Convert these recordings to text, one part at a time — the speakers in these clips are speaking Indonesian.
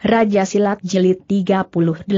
Raja Silat Jelit 38.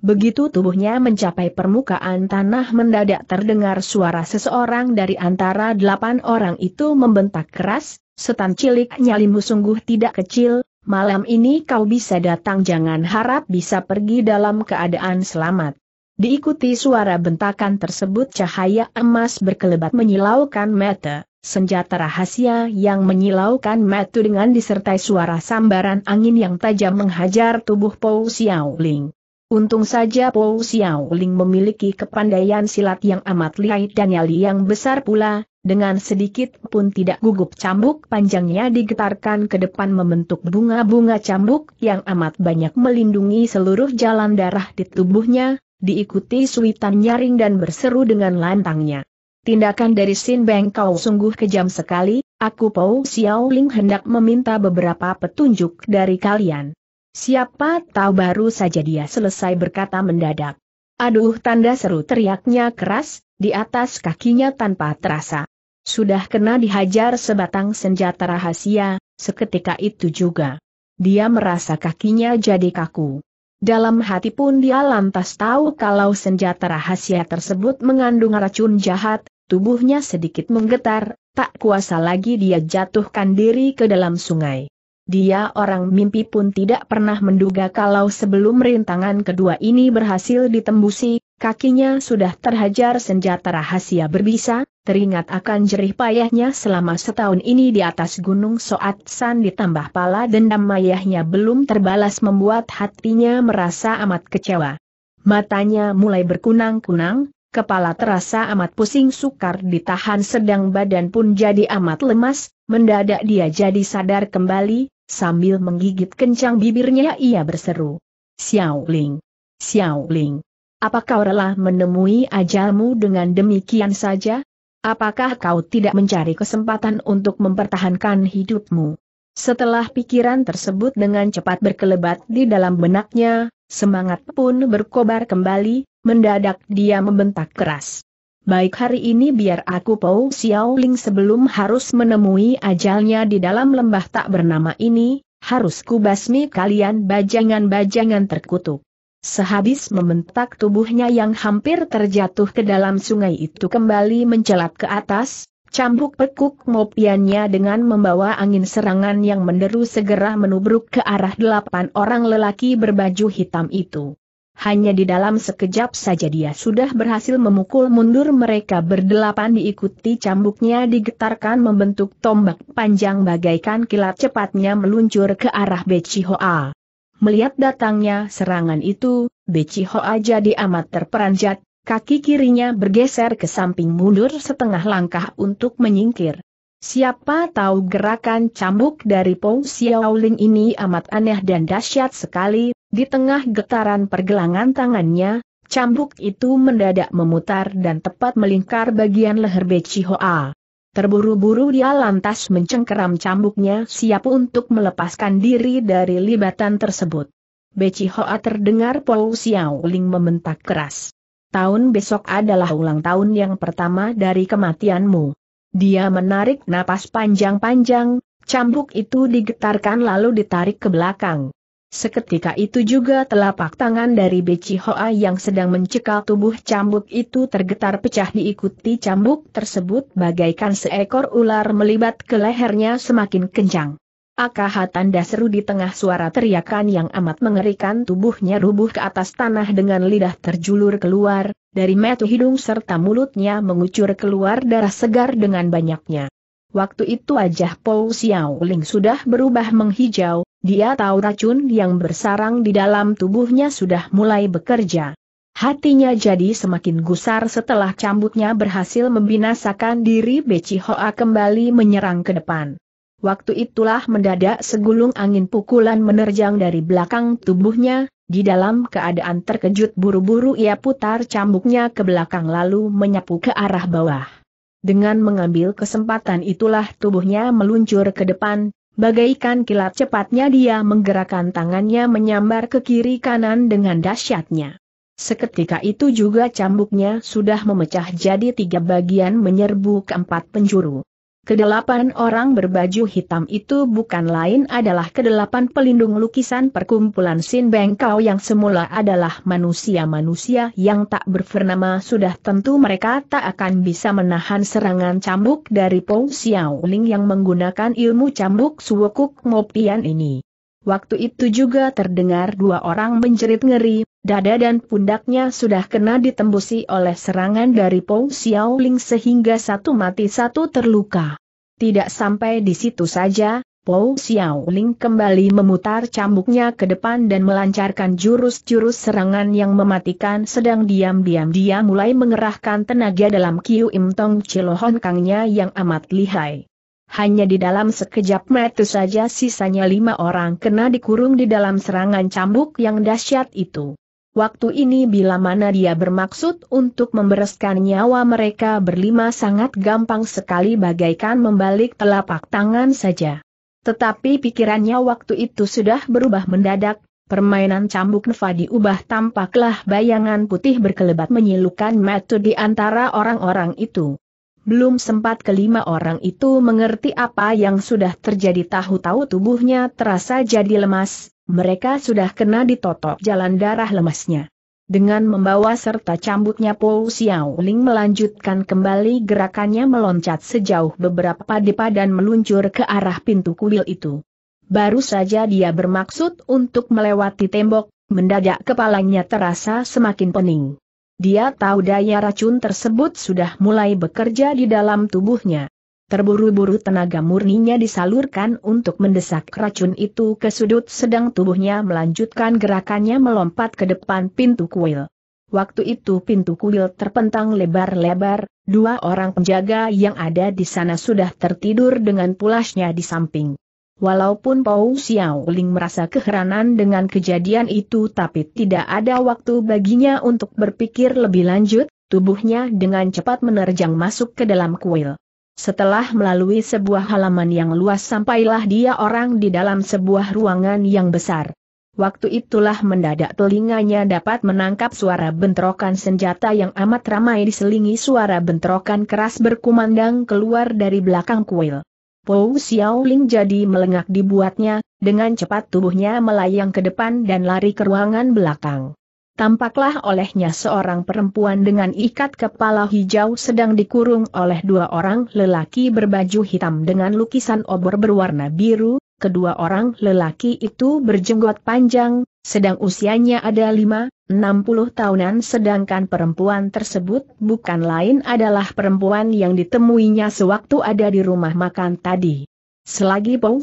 Begitu tubuhnya mencapai permukaan tanah mendadak terdengar suara seseorang dari antara delapan orang itu membentak keras, setan cilik nyalimu sungguh tidak kecil, malam ini kau bisa datang jangan harap bisa pergi dalam keadaan selamat. Diikuti suara bentakan tersebut cahaya emas berkelebat menyilaukan mata senjata rahasia yang menyilaukan metu dengan disertai suara sambaran angin yang tajam menghajar tubuh Xiao Xiaoling. Untung saja Xiao Xiaoling memiliki kepandaian silat yang amat lihai dan nyali yang besar pula, dengan sedikit pun tidak gugup cambuk panjangnya digetarkan ke depan membentuk bunga-bunga cambuk yang amat banyak melindungi seluruh jalan darah di tubuhnya, diikuti suitan nyaring dan berseru dengan lantangnya. Tindakan dari Sin Beng Kau sungguh kejam sekali, aku Pou Xiao Ling hendak meminta beberapa petunjuk dari kalian. Siapa tahu baru saja dia selesai berkata mendadak. Aduh tanda seru teriaknya keras, di atas kakinya tanpa terasa. Sudah kena dihajar sebatang senjata rahasia, seketika itu juga. Dia merasa kakinya jadi kaku. Dalam hati pun dia lantas tahu kalau senjata rahasia tersebut mengandung racun jahat, tubuhnya sedikit menggetar, tak kuasa lagi dia jatuhkan diri ke dalam sungai. Dia orang mimpi pun tidak pernah menduga kalau sebelum rintangan kedua ini berhasil ditembusi, kakinya sudah terhajar senjata rahasia berbisa, teringat akan jerih payahnya selama setahun ini di atas gunung Soat San ditambah pala dendam mayahnya belum terbalas membuat hatinya merasa amat kecewa. Matanya mulai berkunang-kunang, Kepala terasa amat pusing sukar ditahan sedang badan pun jadi amat lemas, mendadak dia jadi sadar kembali, sambil menggigit kencang bibirnya ia berseru. Xiao Ling! Xiao Ling! Apa kau rela menemui ajalmu dengan demikian saja? Apakah kau tidak mencari kesempatan untuk mempertahankan hidupmu? Setelah pikiran tersebut dengan cepat berkelebat di dalam benaknya, Semangat pun berkobar kembali, mendadak dia membentak keras. Baik hari ini biar aku Pau ling sebelum harus menemui ajalnya di dalam lembah tak bernama ini, harus kubasmi kalian bajangan-bajangan terkutuk. Sehabis membentak tubuhnya yang hampir terjatuh ke dalam sungai itu kembali mencelat ke atas, Cambuk pekuk mopiannya dengan membawa angin serangan yang menderu segera menubruk ke arah delapan orang lelaki berbaju hitam itu. Hanya di dalam sekejap saja dia sudah berhasil memukul mundur mereka berdelapan diikuti cambuknya digetarkan membentuk tombak panjang bagaikan kilat cepatnya meluncur ke arah Beci Hoa. Melihat datangnya serangan itu, Beci Hoa jadi amat terperanjat, Kaki kirinya bergeser ke samping mundur setengah langkah untuk menyingkir. Siapa tahu gerakan cambuk dari Pong Xiaoling ini amat aneh dan dahsyat sekali, di tengah getaran pergelangan tangannya, cambuk itu mendadak memutar dan tepat melingkar bagian leher Beci Hoa. Terburu-buru dia lantas mencengkeram cambuknya siap untuk melepaskan diri dari libatan tersebut. Beci Hoa terdengar Pong Xiaoling membentak keras. Tahun besok adalah ulang tahun yang pertama dari kematianmu. Dia menarik napas panjang-panjang, cambuk itu digetarkan lalu ditarik ke belakang. Seketika itu juga telapak tangan dari Beci Hoa yang sedang mencekal tubuh cambuk itu tergetar pecah diikuti cambuk tersebut bagaikan seekor ular melibat ke lehernya semakin kencang. Akaha tanda seru di tengah suara teriakan yang amat mengerikan tubuhnya rubuh ke atas tanah dengan lidah terjulur keluar, dari metu hidung serta mulutnya mengucur keluar darah segar dengan banyaknya. Waktu itu wajah Pou Xiao Ling sudah berubah menghijau, dia tahu racun yang bersarang di dalam tubuhnya sudah mulai bekerja. Hatinya jadi semakin gusar setelah cambuknya berhasil membinasakan diri Beci Hoa kembali menyerang ke depan. Waktu itulah mendadak segulung angin pukulan menerjang dari belakang tubuhnya, di dalam keadaan terkejut buru-buru ia putar cambuknya ke belakang lalu menyapu ke arah bawah. Dengan mengambil kesempatan itulah tubuhnya meluncur ke depan, bagaikan kilat cepatnya dia menggerakkan tangannya menyambar ke kiri kanan dengan dahsyatnya. Seketika itu juga cambuknya sudah memecah jadi tiga bagian menyerbu keempat penjuru. Kedelapan orang berbaju hitam itu bukan lain adalah kedelapan pelindung lukisan perkumpulan Sin Bengkau yang semula adalah manusia-manusia yang tak berfernama sudah tentu mereka tak akan bisa menahan serangan cambuk dari Pong Xiaoling yang menggunakan ilmu cambuk Suwokuk Mopian ini. Waktu itu juga terdengar dua orang menjerit ngeri, dada dan pundaknya sudah kena ditembusi oleh serangan dari Pong Xiaoling sehingga satu mati satu terluka. Tidak sampai di situ saja, Pong Xiaoling kembali memutar cambuknya ke depan dan melancarkan jurus-jurus serangan yang mematikan sedang diam-diam dia mulai mengerahkan tenaga dalam Kiu Im Tong Chilohon Kangnya yang amat lihai. Hanya di dalam sekejap mata saja sisanya lima orang kena dikurung di dalam serangan cambuk yang dahsyat itu. Waktu ini bila mana dia bermaksud untuk membereskan nyawa mereka berlima sangat gampang sekali bagaikan membalik telapak tangan saja. Tetapi pikirannya waktu itu sudah berubah mendadak, permainan cambuk Neva diubah tampaklah bayangan putih berkelebat menyilukan metu di antara orang-orang itu. Belum sempat kelima orang itu mengerti apa yang sudah terjadi tahu-tahu tubuhnya terasa jadi lemas, mereka sudah kena ditotok jalan darah lemasnya. Dengan membawa serta cambuknya Po Ling melanjutkan kembali gerakannya meloncat sejauh beberapa depa dan meluncur ke arah pintu kuil itu. Baru saja dia bermaksud untuk melewati tembok, mendadak kepalanya terasa semakin pening. Dia tahu daya racun tersebut sudah mulai bekerja di dalam tubuhnya. Terburu-buru tenaga murninya disalurkan untuk mendesak racun itu ke sudut sedang tubuhnya melanjutkan gerakannya melompat ke depan pintu kuil. Waktu itu pintu kuil terpentang lebar-lebar, dua orang penjaga yang ada di sana sudah tertidur dengan pulasnya di samping. Walaupun Xiao Ling merasa keheranan dengan kejadian itu tapi tidak ada waktu baginya untuk berpikir lebih lanjut, tubuhnya dengan cepat menerjang masuk ke dalam kuil. Setelah melalui sebuah halaman yang luas sampailah dia orang di dalam sebuah ruangan yang besar. Waktu itulah mendadak telinganya dapat menangkap suara bentrokan senjata yang amat ramai diselingi suara bentrokan keras berkumandang keluar dari belakang kuil. Pou Xiaoling jadi melengak dibuatnya, dengan cepat tubuhnya melayang ke depan dan lari ke ruangan belakang. Tampaklah olehnya seorang perempuan dengan ikat kepala hijau sedang dikurung oleh dua orang lelaki berbaju hitam dengan lukisan obor berwarna biru, kedua orang lelaki itu berjenggot panjang, sedang usianya ada lima enam puluh tahunan sedangkan perempuan tersebut bukan lain adalah perempuan yang ditemuinya sewaktu ada di rumah makan tadi. Selagi Pau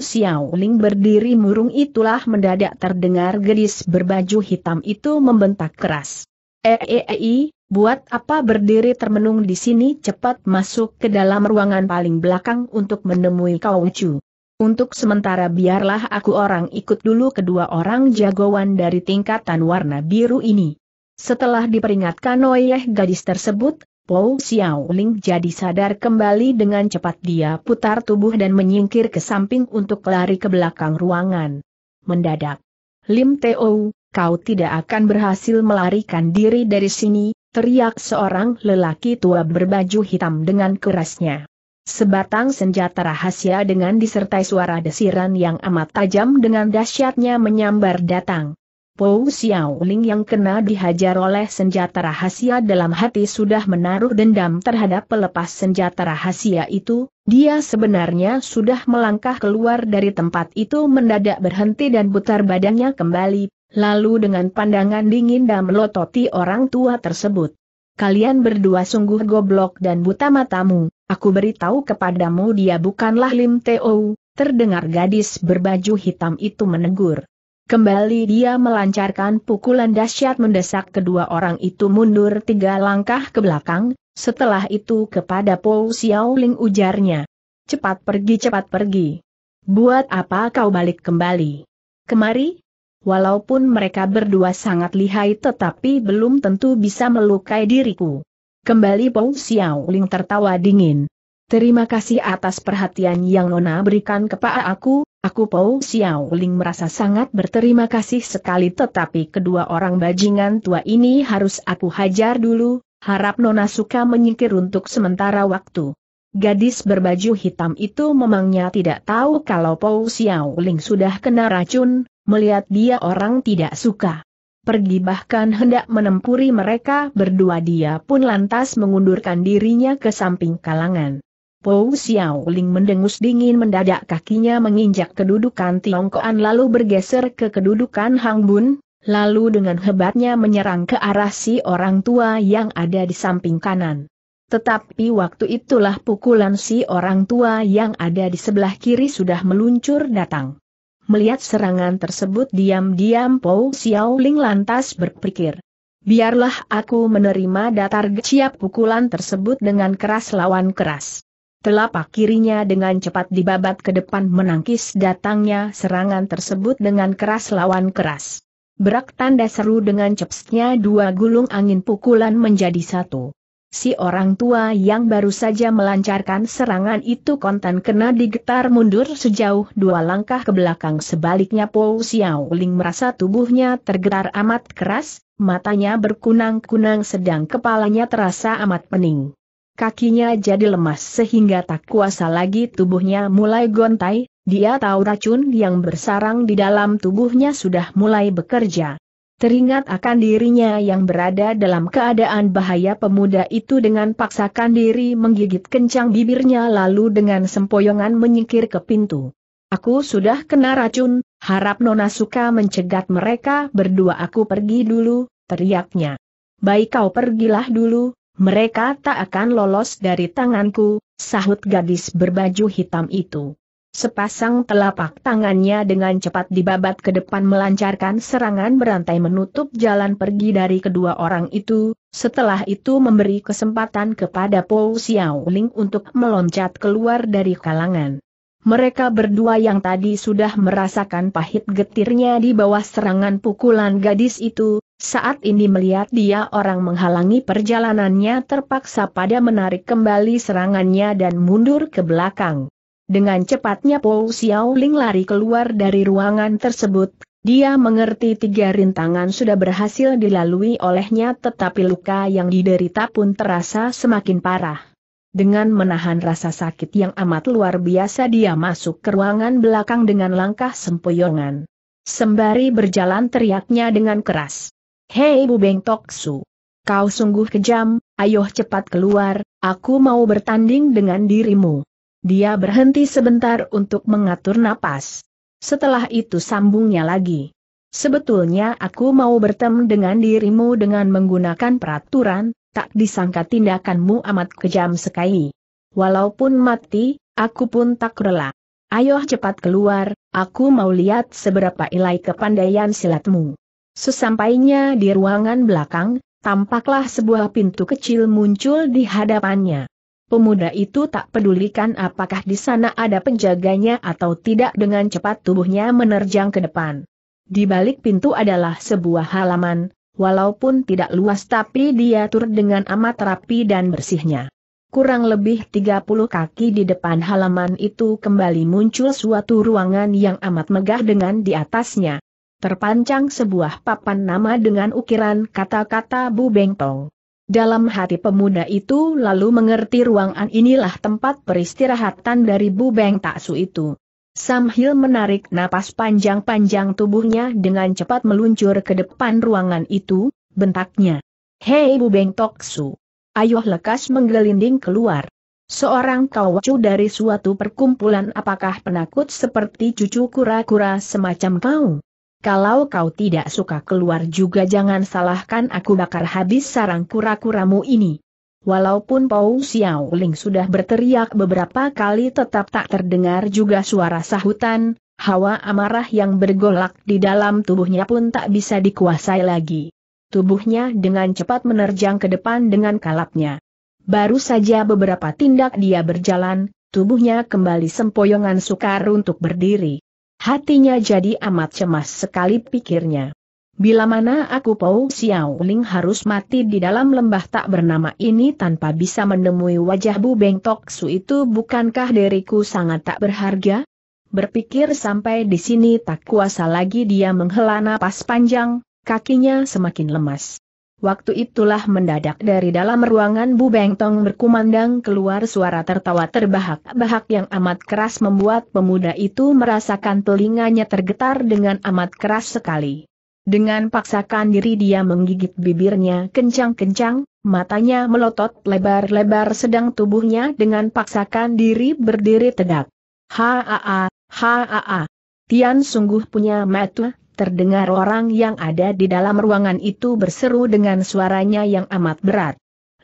Ling berdiri murung itulah mendadak terdengar gadis berbaju hitam itu membentak keras. Eeei, eh, eh, eh, buat apa berdiri termenung di sini cepat masuk ke dalam ruangan paling belakang untuk menemui Kau Chu. Untuk sementara biarlah aku orang ikut dulu kedua orang jagoan dari tingkatan warna biru ini. Setelah diperingatkan oleh gadis tersebut, Xiao Ling jadi sadar kembali dengan cepat dia putar tubuh dan menyingkir ke samping untuk lari ke belakang ruangan. Mendadak. Lim Teo, kau tidak akan berhasil melarikan diri dari sini, teriak seorang lelaki tua berbaju hitam dengan kerasnya. Sebatang senjata rahasia dengan disertai suara desiran yang amat tajam dengan dahsyatnya menyambar datang. Pou Xiaoling yang kena dihajar oleh senjata rahasia dalam hati sudah menaruh dendam terhadap pelepas senjata rahasia itu, dia sebenarnya sudah melangkah keluar dari tempat itu mendadak berhenti dan putar badannya kembali, lalu dengan pandangan dingin dan melototi orang tua tersebut. Kalian berdua sungguh goblok dan buta matamu, Aku beritahu kepadamu dia bukanlah Lim Teo, terdengar gadis berbaju hitam itu menegur. Kembali dia melancarkan pukulan dahsyat mendesak kedua orang itu mundur tiga langkah ke belakang, setelah itu kepada Po Ling ujarnya. Cepat pergi cepat pergi. Buat apa kau balik kembali? Kemari? Walaupun mereka berdua sangat lihai tetapi belum tentu bisa melukai diriku. Kembali Pou Ling tertawa dingin. Terima kasih atas perhatian yang Nona berikan kepada aku, aku Pou Ling merasa sangat berterima kasih sekali tetapi kedua orang bajingan tua ini harus aku hajar dulu, harap Nona suka menyingkir untuk sementara waktu. Gadis berbaju hitam itu memangnya tidak tahu kalau Pou Ling sudah kena racun, melihat dia orang tidak suka pergi bahkan hendak menempuri mereka berdua dia pun lantas mengundurkan dirinya ke samping kalangan. Pou Xiao Ling mendengus dingin mendadak kakinya menginjak kedudukan Tiongkoan lalu bergeser ke kedudukan Hang Bun, lalu dengan hebatnya menyerang ke arah si orang tua yang ada di samping kanan. Tetapi waktu itulah pukulan si orang tua yang ada di sebelah kiri sudah meluncur datang. Melihat serangan tersebut diam-diam Pou Xiaoling lantas berpikir. Biarlah aku menerima datar geciap pukulan tersebut dengan keras lawan keras. Telapak kirinya dengan cepat dibabat ke depan menangkis datangnya serangan tersebut dengan keras lawan keras. Berak tanda seru dengan cepsnya dua gulung angin pukulan menjadi satu si orang tua yang baru saja melancarkan serangan itu kontan kena digetar mundur sejauh dua langkah ke belakang. Sebaliknya Po Ling merasa tubuhnya tergetar amat keras, matanya berkunang-kunang sedang kepalanya terasa amat pening. Kakinya jadi lemas sehingga tak kuasa lagi tubuhnya mulai gontai, dia tahu racun yang bersarang di dalam tubuhnya sudah mulai bekerja. Teringat akan dirinya yang berada dalam keadaan bahaya pemuda itu dengan paksakan diri menggigit kencang bibirnya lalu dengan sempoyongan menyingkir ke pintu. Aku sudah kena racun, harap Nona suka mencegat mereka berdua aku pergi dulu, teriaknya. Baik kau pergilah dulu, mereka tak akan lolos dari tanganku, sahut gadis berbaju hitam itu. Sepasang telapak tangannya dengan cepat dibabat ke depan melancarkan serangan berantai menutup jalan pergi dari kedua orang itu, setelah itu memberi kesempatan kepada Po Xiaoling untuk meloncat keluar dari kalangan. Mereka berdua yang tadi sudah merasakan pahit getirnya di bawah serangan pukulan gadis itu, saat ini melihat dia orang menghalangi perjalanannya terpaksa pada menarik kembali serangannya dan mundur ke belakang. Dengan cepatnya Xiao Xiaoling lari keluar dari ruangan tersebut, dia mengerti tiga rintangan sudah berhasil dilalui olehnya tetapi luka yang diderita pun terasa semakin parah. Dengan menahan rasa sakit yang amat luar biasa dia masuk ke ruangan belakang dengan langkah sempoyongan. Sembari berjalan teriaknya dengan keras. Hei Bu Beng Toksu. Kau sungguh kejam, ayo cepat keluar, aku mau bertanding dengan dirimu. Dia berhenti sebentar untuk mengatur napas. Setelah itu sambungnya lagi. Sebetulnya aku mau bertemu dengan dirimu dengan menggunakan peraturan, tak disangka tindakanmu amat kejam sekali. Walaupun mati, aku pun tak rela. Ayo cepat keluar, aku mau lihat seberapa ilai kepandaian silatmu. Sesampainya di ruangan belakang, tampaklah sebuah pintu kecil muncul di hadapannya. Pemuda itu tak pedulikan apakah di sana ada penjaganya atau tidak dengan cepat tubuhnya menerjang ke depan. Di balik pintu adalah sebuah halaman, walaupun tidak luas tapi diatur dengan amat rapi dan bersihnya. Kurang lebih 30 kaki di depan halaman itu kembali muncul suatu ruangan yang amat megah dengan di atasnya. Terpancang sebuah papan nama dengan ukiran kata-kata Bu Bengtong. Dalam hati pemuda itu lalu mengerti ruangan inilah tempat peristirahatan dari Bu Bubeng Taksu itu. Sam Hill menarik napas panjang-panjang tubuhnya dengan cepat meluncur ke depan ruangan itu, bentaknya. Hei Bu Bubeng Toksu! ayo lekas menggelinding keluar. Seorang kawacu dari suatu perkumpulan apakah penakut seperti cucu kura-kura semacam kau? Kalau kau tidak suka keluar juga jangan salahkan aku bakar habis sarang kura-kuramu ini. Walaupun Pau Xiao Ling sudah berteriak beberapa kali tetap tak terdengar juga suara sahutan, hawa amarah yang bergolak di dalam tubuhnya pun tak bisa dikuasai lagi. Tubuhnya dengan cepat menerjang ke depan dengan kalapnya. Baru saja beberapa tindak dia berjalan, tubuhnya kembali sempoyongan sukar untuk berdiri. Hatinya jadi amat cemas sekali pikirnya. Bila mana aku Pau Ling harus mati di dalam lembah tak bernama ini tanpa bisa menemui wajah Bu Beng Tok Su itu bukankah diriku sangat tak berharga? Berpikir sampai di sini tak kuasa lagi dia menghela napas panjang, kakinya semakin lemas. Waktu itulah mendadak dari dalam ruangan Bu Bengtong berkumandang keluar suara tertawa terbahak-bahak yang amat keras membuat pemuda itu merasakan telinganya tergetar dengan amat keras sekali. Dengan paksakan diri dia menggigit bibirnya kencang-kencang, matanya melotot lebar-lebar sedang tubuhnya dengan paksakan diri berdiri tegak. Haa, haa, haa. Tian sungguh punya metu terdengar orang yang ada di dalam ruangan itu berseru dengan suaranya yang amat berat.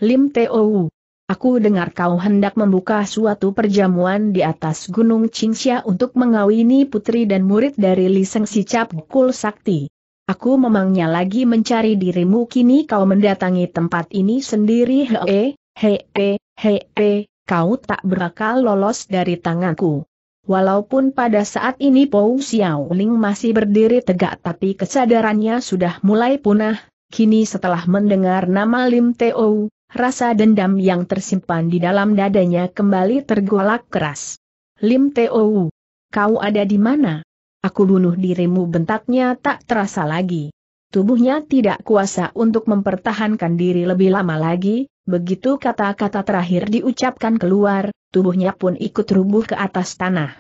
Lim Teo, aku dengar kau hendak membuka suatu perjamuan di atas Gunung Qingxia untuk mengawini putri dan murid dari Liseng Sicap Kul Sakti. Aku memangnya lagi mencari dirimu kini kau mendatangi tempat ini sendiri hee, hee, hee, kau tak berakal lolos dari tanganku. Walaupun pada saat ini Pou Xiao Ling masih berdiri tegak tapi kesadarannya sudah mulai punah, kini setelah mendengar nama Lim Teo, rasa dendam yang tersimpan di dalam dadanya kembali tergolak keras. Lim Teo, kau ada di mana? Aku bunuh dirimu bentaknya tak terasa lagi. Tubuhnya tidak kuasa untuk mempertahankan diri lebih lama lagi, begitu kata-kata terakhir diucapkan keluar, tubuhnya pun ikut rubuh ke atas tanah.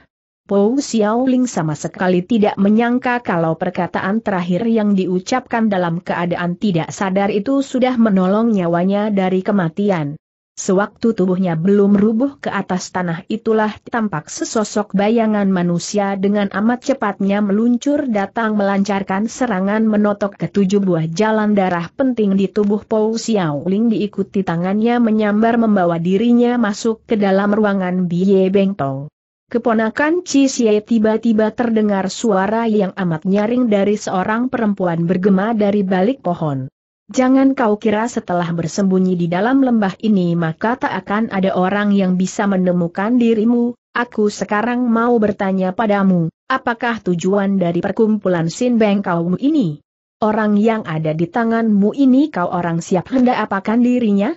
Pou Xiaoling sama sekali tidak menyangka kalau perkataan terakhir yang diucapkan dalam keadaan tidak sadar itu sudah menolong nyawanya dari kematian. Sewaktu tubuhnya belum rubuh ke atas tanah itulah tampak sesosok bayangan manusia dengan amat cepatnya meluncur datang melancarkan serangan menotok ke tujuh buah jalan darah penting di tubuh Pou Ling diikuti tangannya menyambar membawa dirinya masuk ke dalam ruangan Biye Beng Tong. Keponakan Chi Xie tiba-tiba terdengar suara yang amat nyaring dari seorang perempuan bergema dari balik pohon. Jangan kau kira setelah bersembunyi di dalam lembah ini maka tak akan ada orang yang bisa menemukan dirimu, aku sekarang mau bertanya padamu, apakah tujuan dari perkumpulan Sinbeng kaum ini? Orang yang ada di tanganmu ini kau orang siap hendak apakan dirinya?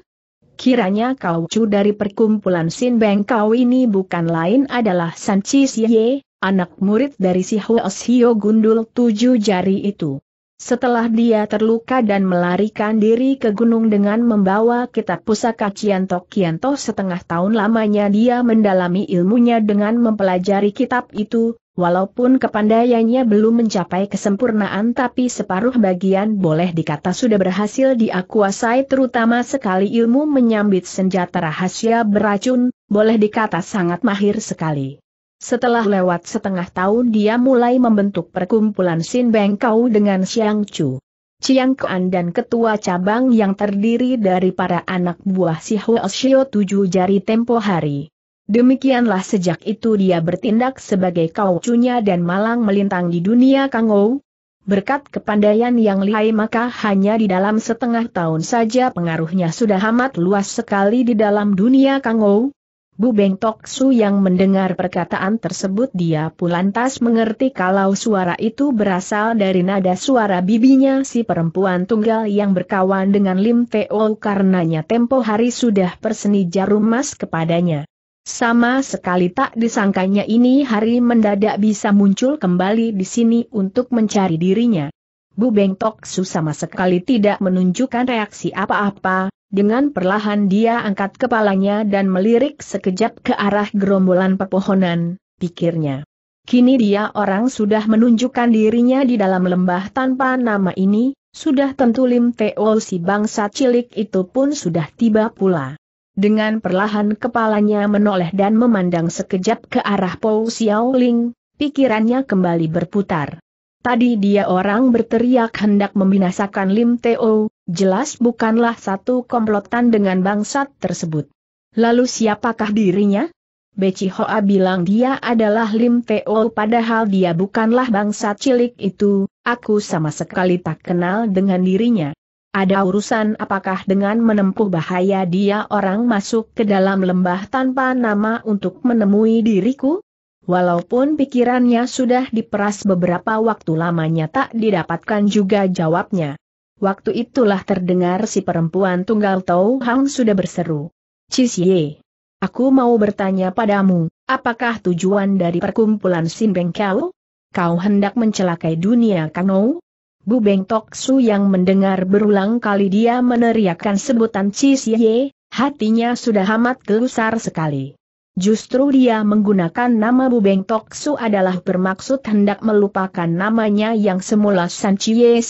Kiranya kau cu dari perkumpulan Sinbeng kau ini bukan lain adalah Sanchi Siye, anak murid dari si Huos Gundul tujuh jari itu. Setelah dia terluka dan melarikan diri ke gunung dengan membawa kitab pusaka Cianto Kianto setengah tahun lamanya dia mendalami ilmunya dengan mempelajari kitab itu, walaupun kepandaiannya belum mencapai kesempurnaan tapi separuh bagian boleh dikata sudah berhasil diakuasai terutama sekali ilmu menyambit senjata rahasia beracun, boleh dikata sangat mahir sekali. Setelah lewat setengah tahun dia mulai membentuk perkumpulan Sin Bengkau dengan Siang Chu. Chiang Kuan dan ketua cabang yang terdiri dari para anak buah si Huo Shio tujuh jari tempo hari. Demikianlah sejak itu dia bertindak sebagai kaucunya dan malang melintang di dunia Kangou. Berkat kepandaian yang lihai maka hanya di dalam setengah tahun saja pengaruhnya sudah amat luas sekali di dalam dunia Kangou. Bu Beng Tok Su yang mendengar perkataan tersebut dia pun lantas mengerti kalau suara itu berasal dari nada suara bibinya si perempuan tunggal yang berkawan dengan Lim Teo karenanya tempo hari sudah perseni jarum emas kepadanya. Sama sekali tak disangkanya ini hari mendadak bisa muncul kembali di sini untuk mencari dirinya. Bu Beng Tok Su sama sekali tidak menunjukkan reaksi apa-apa, dengan perlahan dia angkat kepalanya dan melirik sekejap ke arah gerombolan pepohonan, pikirnya. Kini dia orang sudah menunjukkan dirinya di dalam lembah tanpa nama ini, sudah tentu Lim Teo si bangsa cilik itu pun sudah tiba pula. Dengan perlahan kepalanya menoleh dan memandang sekejap ke arah Po Xiao Ling, pikirannya kembali berputar. Tadi dia orang berteriak hendak membinasakan Lim Teo, Jelas bukanlah satu komplotan dengan bangsat tersebut. Lalu siapakah dirinya? Beci Hoa bilang dia adalah Lim Teo padahal dia bukanlah bangsa cilik itu, aku sama sekali tak kenal dengan dirinya. Ada urusan apakah dengan menempuh bahaya dia orang masuk ke dalam lembah tanpa nama untuk menemui diriku? Walaupun pikirannya sudah diperas beberapa waktu lamanya tak didapatkan juga jawabnya. Waktu itulah terdengar si perempuan tunggal Tau Hang sudah berseru. Cisye, aku mau bertanya padamu, apakah tujuan dari perkumpulan Sin Beng Kau? Kau hendak mencelakai dunia Kangou? Bu Beng Tok Su yang mendengar berulang kali dia meneriakkan sebutan Cisye, hatinya sudah amat gelusar sekali. Justru dia menggunakan nama Bu Beng Tok Su adalah bermaksud hendak melupakan namanya yang semula San Cie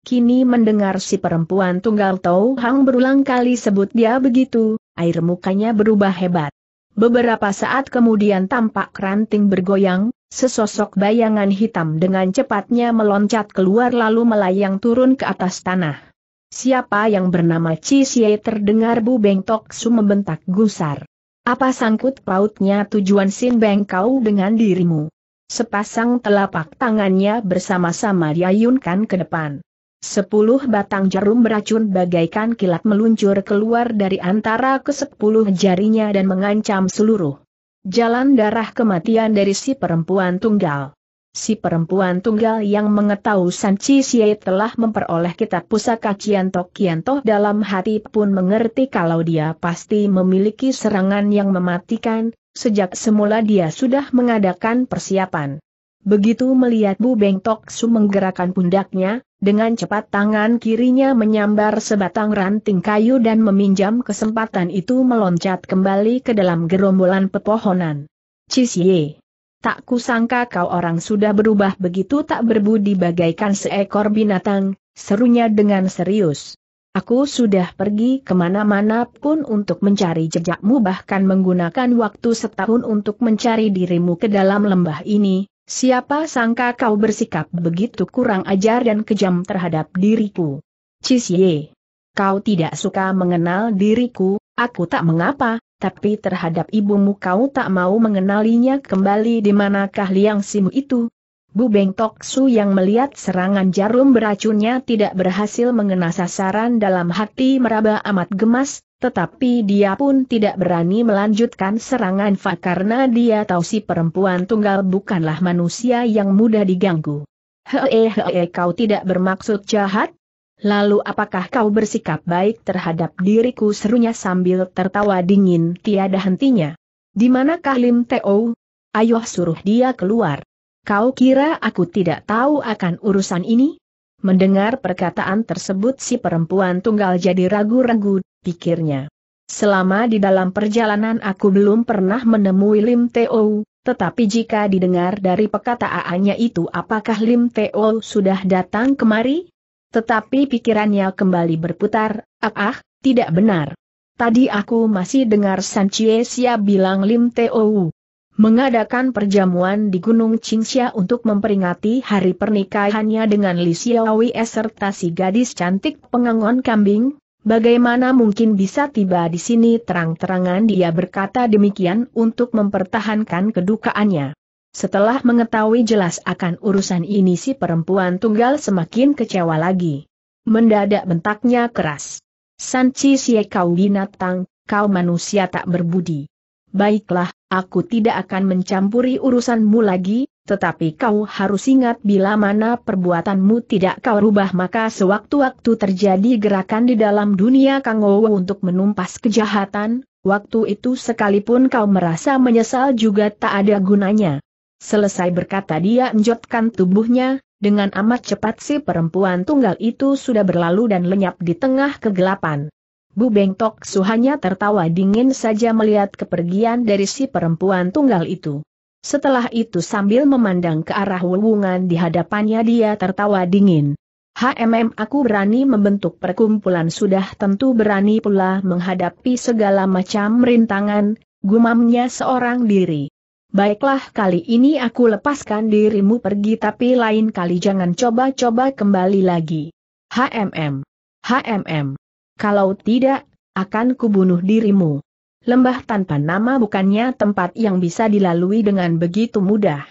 Kini mendengar si perempuan tunggal Tau Hang berulang kali sebut dia begitu, air mukanya berubah hebat. Beberapa saat kemudian tampak ranting bergoyang, sesosok bayangan hitam dengan cepatnya meloncat keluar lalu melayang turun ke atas tanah. Siapa yang bernama Chi Xie terdengar Bu Beng Tok Su membentak gusar. Apa sangkut pautnya tujuan Sin Beng Kau dengan dirimu? Sepasang telapak tangannya bersama-sama diayunkan ke depan. Sepuluh batang jarum beracun bagaikan kilat meluncur keluar dari antara kesepuluh jarinya dan mengancam seluruh jalan darah kematian dari si perempuan tunggal. Si perempuan tunggal yang mengetahui Sanchi Xie telah memperoleh kitab pusaka Cianto Kianto dalam hati pun mengerti kalau dia pasti memiliki serangan yang mematikan, sejak semula dia sudah mengadakan persiapan. Begitu melihat Bu Beng Tok Su menggerakkan pundaknya, dengan cepat tangan kirinya menyambar sebatang ranting kayu dan meminjam kesempatan itu meloncat kembali ke dalam gerombolan pepohonan. Cisye! Tak kusangka kau orang sudah berubah begitu tak berbudi bagaikan seekor binatang, serunya dengan serius. Aku sudah pergi kemana-mana pun untuk mencari jejakmu bahkan menggunakan waktu setahun untuk mencari dirimu ke dalam lembah ini, Siapa sangka kau bersikap begitu kurang ajar dan kejam terhadap diriku? Cisye, kau tidak suka mengenal diriku, aku tak mengapa, tapi terhadap ibumu kau tak mau mengenalinya kembali di manakah liang simu itu, Bu Beng Tok Su yang melihat serangan jarum beracunnya tidak berhasil mengena sasaran dalam hati meraba amat gemas, tetapi dia pun tidak berani melanjutkan serangan Fa karena dia tahu si perempuan tunggal bukanlah manusia yang mudah diganggu. Hehehe kau tidak bermaksud jahat? Lalu apakah kau bersikap baik terhadap diriku serunya sambil tertawa dingin tiada hentinya? Di manakah Lim Teo? Ayo suruh dia keluar. Kau kira aku tidak tahu akan urusan ini? Mendengar perkataan tersebut si perempuan tunggal jadi ragu-ragu, pikirnya. Selama di dalam perjalanan aku belum pernah menemui Lim Teo, tetapi jika didengar dari perkataannya itu apakah Lim Teo sudah datang kemari? Tetapi pikirannya kembali berputar, ah, ah tidak benar. Tadi aku masih dengar San Chiesia bilang Lim Teo mengadakan perjamuan di Gunung Qingxia untuk memperingati hari pernikahannya dengan Li Xiaowei serta si gadis cantik pengangon kambing, bagaimana mungkin bisa tiba di sini terang-terangan dia berkata demikian untuk mempertahankan kedukaannya. Setelah mengetahui jelas akan urusan ini si perempuan tunggal semakin kecewa lagi. Mendadak bentaknya keras. Sanci Cixie kau binatang, kau manusia tak berbudi. Baiklah, aku tidak akan mencampuri urusanmu lagi, tetapi kau harus ingat bila mana perbuatanmu tidak kau rubah maka sewaktu-waktu terjadi gerakan di dalam dunia Kangowo untuk menumpas kejahatan, waktu itu sekalipun kau merasa menyesal juga tak ada gunanya. Selesai berkata dia enjotkan tubuhnya, dengan amat cepat si perempuan tunggal itu sudah berlalu dan lenyap di tengah kegelapan. Bu Beng Tok Su hanya tertawa dingin saja melihat kepergian dari si perempuan tunggal itu. Setelah itu sambil memandang ke arah wewungan di hadapannya dia tertawa dingin. HMM aku berani membentuk perkumpulan sudah tentu berani pula menghadapi segala macam rintangan, gumamnya seorang diri. Baiklah kali ini aku lepaskan dirimu pergi tapi lain kali jangan coba-coba kembali lagi. HMM. HMM. Kalau tidak, akan kubunuh dirimu. Lembah tanpa nama bukannya tempat yang bisa dilalui dengan begitu mudah.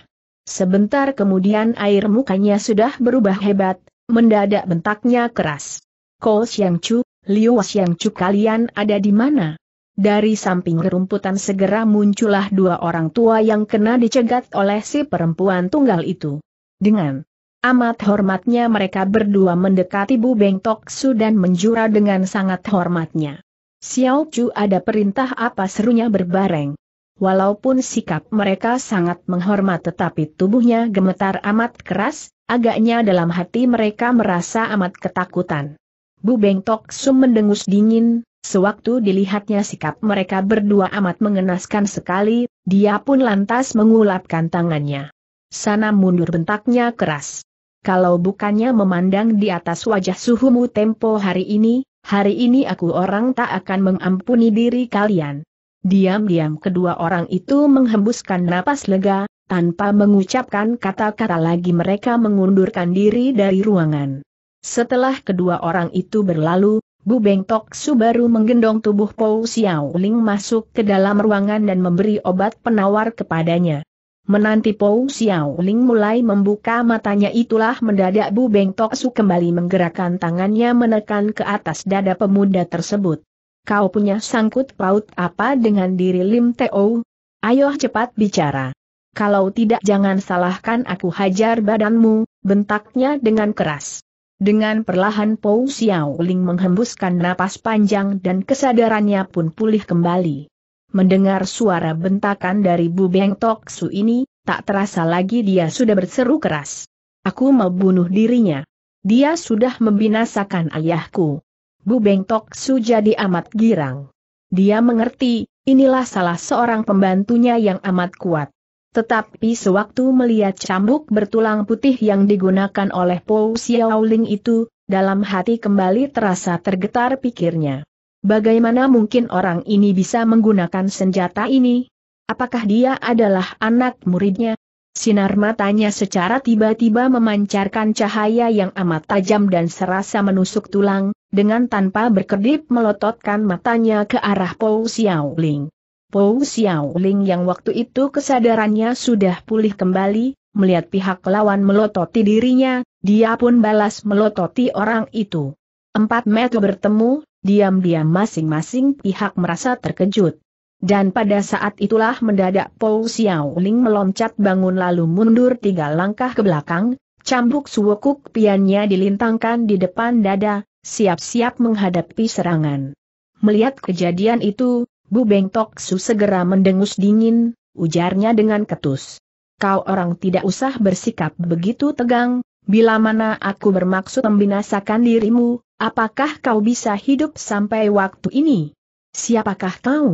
Sebentar kemudian air mukanya sudah berubah hebat, mendadak bentaknya keras. Ko Chu, Liu Chu kalian ada di mana? Dari samping rerumputan segera muncullah dua orang tua yang kena dicegat oleh si perempuan tunggal itu. Dengan Amat hormatnya mereka berdua mendekati Bu Beng Tok Su dan menjura dengan sangat hormatnya. Xiao Chu ada perintah apa serunya berbareng. Walaupun sikap mereka sangat menghormat tetapi tubuhnya gemetar amat keras, agaknya dalam hati mereka merasa amat ketakutan. Bu Beng Tok Su mendengus dingin, sewaktu dilihatnya sikap mereka berdua amat mengenaskan sekali, dia pun lantas mengulapkan tangannya. Sana mundur bentaknya keras kalau bukannya memandang di atas wajah suhumu tempo hari ini, hari ini aku orang tak akan mengampuni diri kalian. Diam-diam kedua orang itu menghembuskan napas lega, tanpa mengucapkan kata-kata lagi mereka mengundurkan diri dari ruangan. Setelah kedua orang itu berlalu, Bu Beng Tok Su baru menggendong tubuh Pou Xiao Ling masuk ke dalam ruangan dan memberi obat penawar kepadanya. Menanti Pou Xiao Ling mulai membuka matanya itulah mendadak Bu Beng Tok Su kembali menggerakkan tangannya menekan ke atas dada pemuda tersebut. Kau punya sangkut paut apa dengan diri Lim Teo? Ayo cepat bicara. Kalau tidak jangan salahkan aku hajar badanmu, bentaknya dengan keras. Dengan perlahan Pou Xiao Ling menghembuskan napas panjang dan kesadarannya pun pulih kembali. Mendengar suara bentakan dari Bu Beng Tok Su ini, tak terasa lagi dia sudah berseru keras. Aku mau bunuh dirinya. Dia sudah membinasakan ayahku. Bu Beng Tok Su jadi amat girang. Dia mengerti, inilah salah seorang pembantunya yang amat kuat. Tetapi sewaktu melihat cambuk bertulang putih yang digunakan oleh Po Xiaoling itu, dalam hati kembali terasa tergetar pikirnya. Bagaimana mungkin orang ini bisa menggunakan senjata ini? Apakah dia adalah anak muridnya? Sinar matanya secara tiba-tiba memancarkan cahaya yang amat tajam dan serasa menusuk tulang, dengan tanpa berkedip melototkan matanya ke arah Pou Xiaoling. Pou Xiaoling yang waktu itu kesadarannya sudah pulih kembali, melihat pihak lawan melototi dirinya, dia pun balas melototi orang itu. Empat meter bertemu, Diam-diam masing-masing pihak merasa terkejut. Dan pada saat itulah mendadak Pou Ling meloncat bangun lalu mundur tiga langkah ke belakang, cambuk suwekuk piannya dilintangkan di depan dada, siap-siap menghadapi serangan. Melihat kejadian itu, Bu Beng Tok Su segera mendengus dingin, ujarnya dengan ketus. Kau orang tidak usah bersikap begitu tegang, Bila mana aku bermaksud membinasakan dirimu, apakah kau bisa hidup sampai waktu ini? Siapakah kau?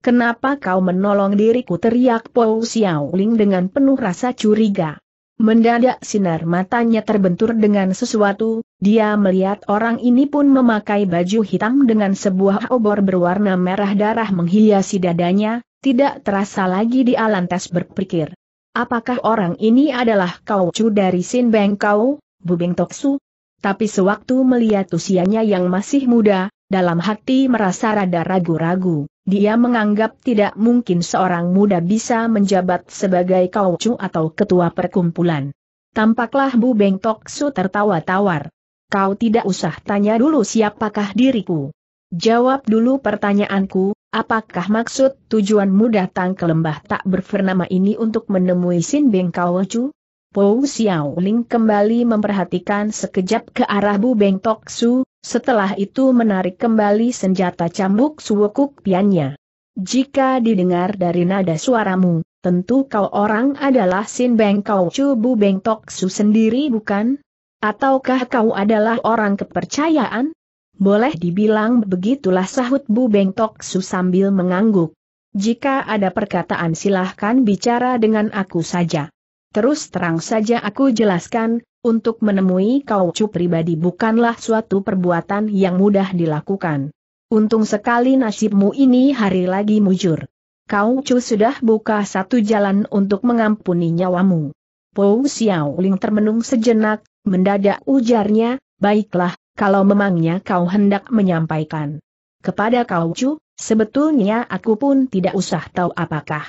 Kenapa kau menolong diriku teriak Pou Xiaoling dengan penuh rasa curiga. Mendadak sinar matanya terbentur dengan sesuatu, dia melihat orang ini pun memakai baju hitam dengan sebuah obor berwarna merah darah menghiasi dadanya, tidak terasa lagi di lantas berpikir. Apakah orang ini adalah kauju dari Sin Beng Kau, Bu Beng Toksu? Tapi sewaktu melihat usianya yang masih muda, dalam hati merasa rada ragu-ragu. Dia menganggap tidak mungkin seorang muda bisa menjabat sebagai kauju atau ketua perkumpulan. Tampaklah Bu Beng Toksu tertawa tawar. Kau tidak usah tanya dulu siapakah diriku. Jawab dulu pertanyaanku, Apakah maksud tujuanmu datang ke lembah tak berfernama ini untuk menemui Sin Beng Kaochu? Po Xiao Ling kembali memperhatikan sekejap ke arah Bu Beng Tok Su, setelah itu menarik kembali senjata cambuk suwekuk piannya. Jika didengar dari nada suaramu, tentu kau orang adalah Sin Beng Chu Bu Beng Tok Su sendiri bukan? Ataukah kau adalah orang kepercayaan? Boleh dibilang begitulah sahut Bu Beng Su sambil mengangguk. Jika ada perkataan silahkan bicara dengan aku saja. Terus terang saja aku jelaskan, untuk menemui kau cu pribadi bukanlah suatu perbuatan yang mudah dilakukan. Untung sekali nasibmu ini hari lagi mujur. Kau cu sudah buka satu jalan untuk mengampuni nyawamu. Pou Xiaoling termenung sejenak, mendadak ujarnya, baiklah, kalau memangnya kau hendak menyampaikan kepada kau cu, sebetulnya aku pun tidak usah tahu apakah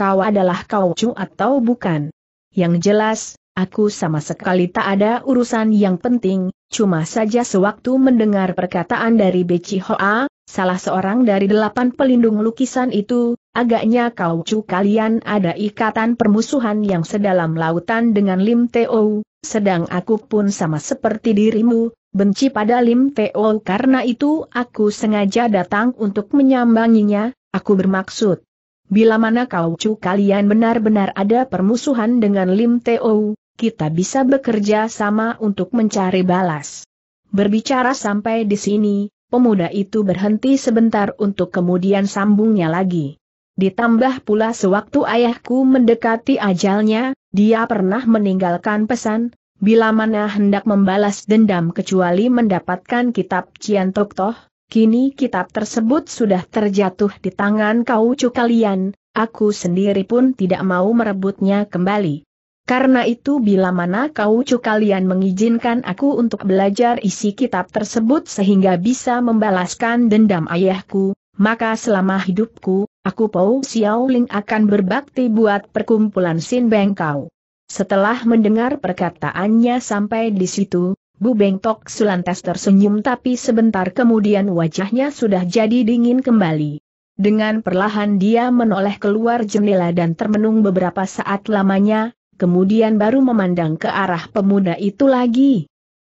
kau adalah kau cu atau bukan. Yang jelas, aku sama sekali tak ada urusan yang penting, cuma saja sewaktu mendengar perkataan dari Beci Hoa, salah seorang dari delapan pelindung lukisan itu, agaknya kau cu kalian ada ikatan permusuhan yang sedalam lautan dengan Lim Teo, sedang aku pun sama seperti dirimu, benci pada Lim Teo karena itu aku sengaja datang untuk menyambanginya, aku bermaksud. Bila mana kau cu kalian benar-benar ada permusuhan dengan Lim Teo, kita bisa bekerja sama untuk mencari balas. Berbicara sampai di sini, pemuda itu berhenti sebentar untuk kemudian sambungnya lagi. Ditambah pula sewaktu ayahku mendekati ajalnya, dia pernah meninggalkan pesan, bila mana hendak membalas dendam kecuali mendapatkan kitab Cian Tok Toh, kini kitab tersebut sudah terjatuh di tangan kau cu kalian, aku sendiri pun tidak mau merebutnya kembali. Karena itu bila mana cu kalian mengizinkan aku untuk belajar isi kitab tersebut sehingga bisa membalaskan dendam ayahku, maka selama hidupku, aku Pau Xiaoling akan berbakti buat perkumpulan Sin Beng kau. Setelah mendengar perkataannya sampai di situ, Bu Beng sulantas tersenyum tapi sebentar kemudian wajahnya sudah jadi dingin kembali. Dengan perlahan dia menoleh keluar jendela dan termenung beberapa saat lamanya, kemudian baru memandang ke arah pemuda itu lagi.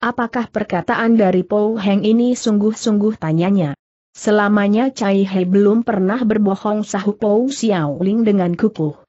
Apakah perkataan dari Po Heng ini sungguh-sungguh tanyanya? Selamanya Cai He belum pernah berbohong sahu Po Xiaoling dengan kukuh.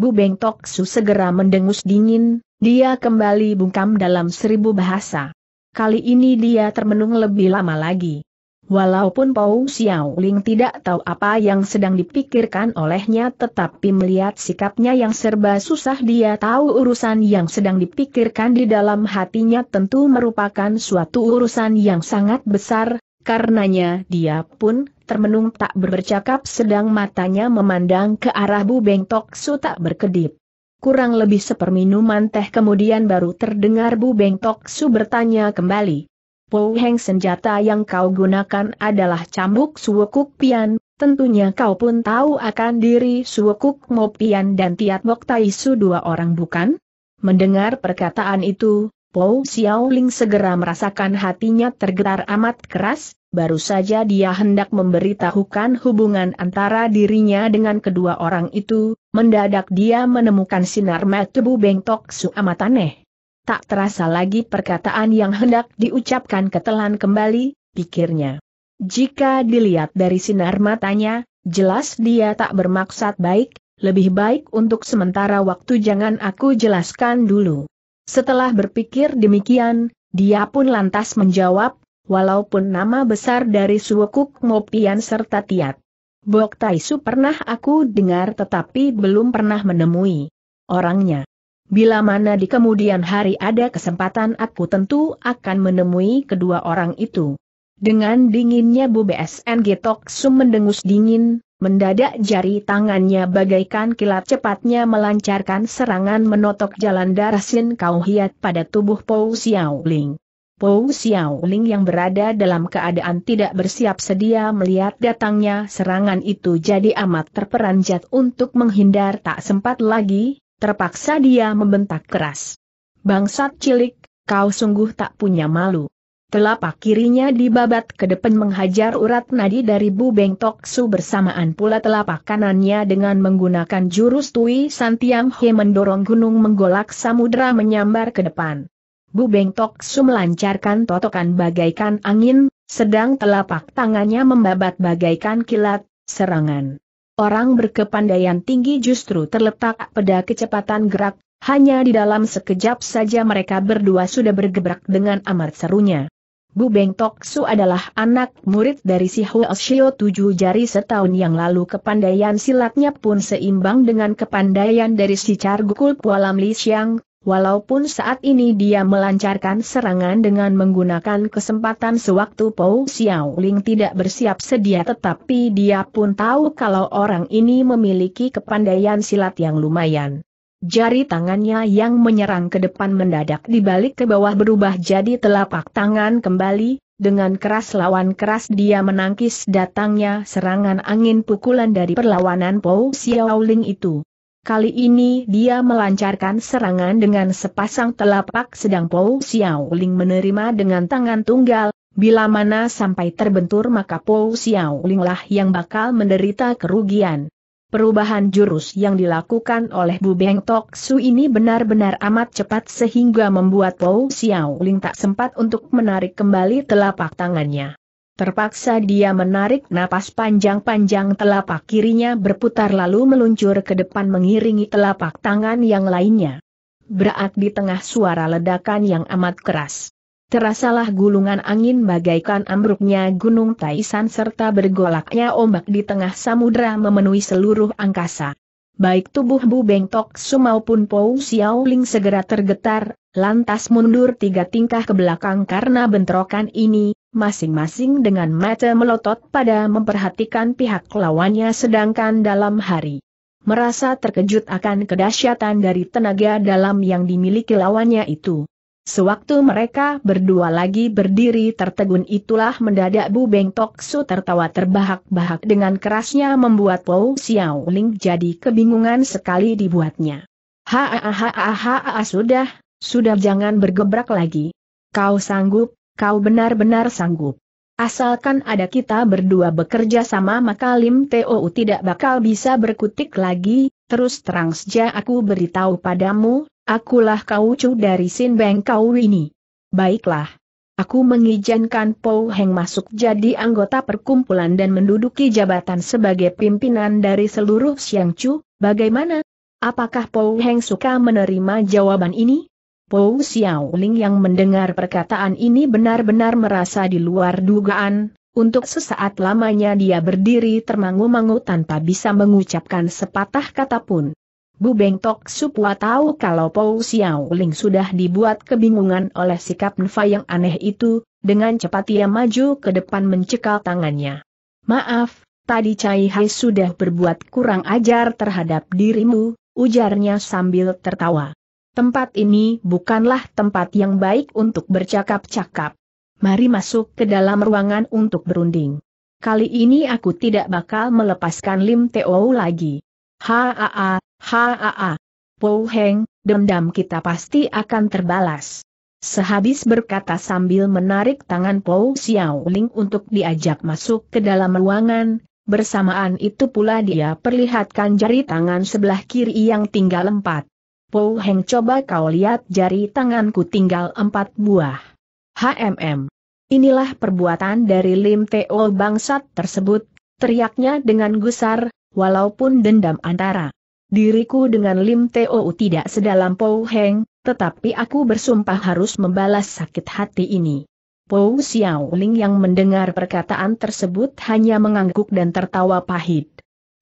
Bu Beng Tok su segera mendengus dingin, dia kembali bungkam dalam seribu bahasa. Kali ini dia termenung lebih lama lagi. Walaupun Pau Ling tidak tahu apa yang sedang dipikirkan olehnya tetapi melihat sikapnya yang serba susah dia tahu urusan yang sedang dipikirkan di dalam hatinya tentu merupakan suatu urusan yang sangat besar, karenanya dia pun termenung tak bercakap sedang matanya memandang ke arah Bu Beng Su tak berkedip. Kurang lebih seperminuman teh kemudian baru terdengar Bu Beng Su bertanya kembali. Pou Heng senjata yang kau gunakan adalah cambuk suwekuk pian, tentunya kau pun tahu akan diri suwekuk mopian dan tiat bok Su dua orang bukan? Mendengar perkataan itu, Pou Ling segera merasakan hatinya tergetar amat keras, baru saja dia hendak memberitahukan hubungan antara dirinya dengan kedua orang itu, mendadak dia menemukan sinar mata Beng bengtok su amat aneh. Tak terasa lagi perkataan yang hendak diucapkan ketelan kembali, pikirnya. Jika dilihat dari sinar matanya, jelas dia tak bermaksud baik, lebih baik untuk sementara waktu jangan aku jelaskan dulu. Setelah berpikir demikian, dia pun lantas menjawab, walaupun nama besar dari Suwokuk Mopian serta Tiat. Bok Taisu pernah aku dengar tetapi belum pernah menemui orangnya. Bila mana di kemudian hari ada kesempatan aku tentu akan menemui kedua orang itu. Dengan dinginnya Bu BSN Getok Sum mendengus dingin, Mendadak jari tangannya bagaikan kilat cepatnya melancarkan serangan menotok jalan darah Sin Kau pada tubuh Pou Xiao Ling. Pou Xiao Ling yang berada dalam keadaan tidak bersiap sedia melihat datangnya serangan itu jadi amat terperanjat untuk menghindar tak sempat lagi, terpaksa dia membentak keras. Bangsat cilik, kau sungguh tak punya malu. Telapak kirinya dibabat ke depan menghajar urat nadi dari Bu Beng Tok Su bersamaan pula telapak kanannya dengan menggunakan jurus Tui Santiam He mendorong gunung menggolak samudera menyambar ke depan. Bu Beng Tok Su melancarkan totokan bagaikan angin, sedang telapak tangannya membabat bagaikan kilat, serangan. Orang berkepandaian tinggi justru terletak pada kecepatan gerak, hanya di dalam sekejap saja mereka berdua sudah bergebrak dengan amat serunya. Bu Beng Tok Su adalah anak murid dari si Huo Shio tujuh jari setahun yang lalu kepandaian silatnya pun seimbang dengan kepandaian dari si Gukul Pualam Li Xiang, walaupun saat ini dia melancarkan serangan dengan menggunakan kesempatan sewaktu Pou Xiao Ling tidak bersiap sedia tetapi dia pun tahu kalau orang ini memiliki kepandaian silat yang lumayan. Jari tangannya yang menyerang ke depan mendadak dibalik ke bawah berubah jadi telapak tangan kembali, dengan keras lawan keras dia menangkis datangnya serangan angin pukulan dari perlawanan Pou Xiaoling itu. Kali ini dia melancarkan serangan dengan sepasang telapak sedang Pou Xiaoling menerima dengan tangan tunggal, bila mana sampai terbentur maka Pou Ling lah yang bakal menderita kerugian. Perubahan jurus yang dilakukan oleh Bu Beng Tok Su ini benar-benar amat cepat sehingga membuat Pou Xiao Ling tak sempat untuk menarik kembali telapak tangannya. Terpaksa dia menarik napas panjang-panjang telapak kirinya berputar lalu meluncur ke depan mengiringi telapak tangan yang lainnya. Berat di tengah suara ledakan yang amat keras. Terasalah gulungan angin bagaikan ambruknya gunung Taisan serta bergolaknya ombak di tengah samudera memenuhi seluruh angkasa. Baik tubuh Bu Beng Su maupun Pou Xiaoling segera tergetar, lantas mundur tiga tingkah ke belakang karena bentrokan ini, masing-masing dengan mata melotot pada memperhatikan pihak lawannya sedangkan dalam hari merasa terkejut akan kedahsyatan dari tenaga dalam yang dimiliki lawannya itu. Sewaktu mereka berdua lagi berdiri tertegun itulah mendadak Bu Beng Tok Su tertawa terbahak-bahak dengan kerasnya membuat Pou Xiao Ling jadi kebingungan sekali dibuatnya. ha sudah, sudah jangan bergebrak lagi. Kau sanggup, kau benar-benar sanggup. Asalkan ada kita berdua bekerja sama maka Lim Teo tidak bakal bisa berkutik lagi, terus terang saja aku beritahu padamu, Akulah kau-cu dari sin Beng kau ini. Baiklah. Aku mengizinkan Po Heng masuk jadi anggota perkumpulan dan menduduki jabatan sebagai pimpinan dari seluruh siang Chu, bagaimana? Apakah Po Heng suka menerima jawaban ini? Pou Xiaoling yang mendengar perkataan ini benar-benar merasa di luar dugaan, untuk sesaat lamanya dia berdiri termangu-mangu tanpa bisa mengucapkan sepatah kata pun. Bu Beng Tok Supua tahu kalau Pou Xiao Ling sudah dibuat kebingungan oleh sikap Nfa yang aneh itu, dengan cepat ia maju ke depan mencekal tangannya. Maaf, tadi Cai Hai sudah berbuat kurang ajar terhadap dirimu, ujarnya sambil tertawa. Tempat ini bukanlah tempat yang baik untuk bercakap-cakap. Mari masuk ke dalam ruangan untuk berunding. Kali ini aku tidak bakal melepaskan Lim Teo lagi. Haa, Haa, Pou Heng, dendam kita pasti akan terbalas. Sehabis berkata sambil menarik tangan Pou Xiao Ling untuk diajak masuk ke dalam ruangan, bersamaan itu pula dia perlihatkan jari tangan sebelah kiri yang tinggal empat. Pou Heng coba kau lihat jari tanganku tinggal empat buah. HMM. Inilah perbuatan dari Lim Teo bangsat tersebut, teriaknya dengan gusar, walaupun dendam antara Diriku dengan Lim Teo tidak sedalam Pou Heng, tetapi aku bersumpah harus membalas sakit hati ini. Pou Ling yang mendengar perkataan tersebut hanya mengangguk dan tertawa pahit.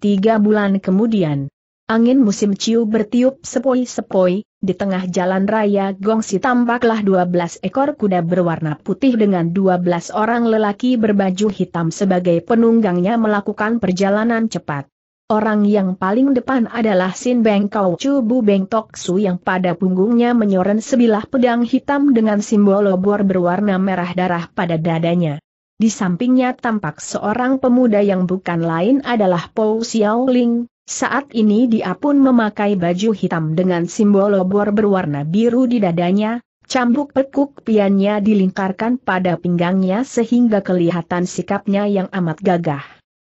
Tiga bulan kemudian, angin musim ciu bertiup sepoi-sepoi, di tengah jalan raya Gongsi tampaklah belas ekor kuda berwarna putih dengan dua belas orang lelaki berbaju hitam sebagai penunggangnya melakukan perjalanan cepat. Orang yang paling depan adalah Sin Beng Kau Chu Bu Beng Tok Su yang pada punggungnya menyoren sebilah pedang hitam dengan simbol obor berwarna merah darah pada dadanya. Di sampingnya tampak seorang pemuda yang bukan lain adalah Po Xiao Ling. Saat ini dia pun memakai baju hitam dengan simbol obor berwarna biru di dadanya, cambuk pekuk piannya dilingkarkan pada pinggangnya sehingga kelihatan sikapnya yang amat gagah.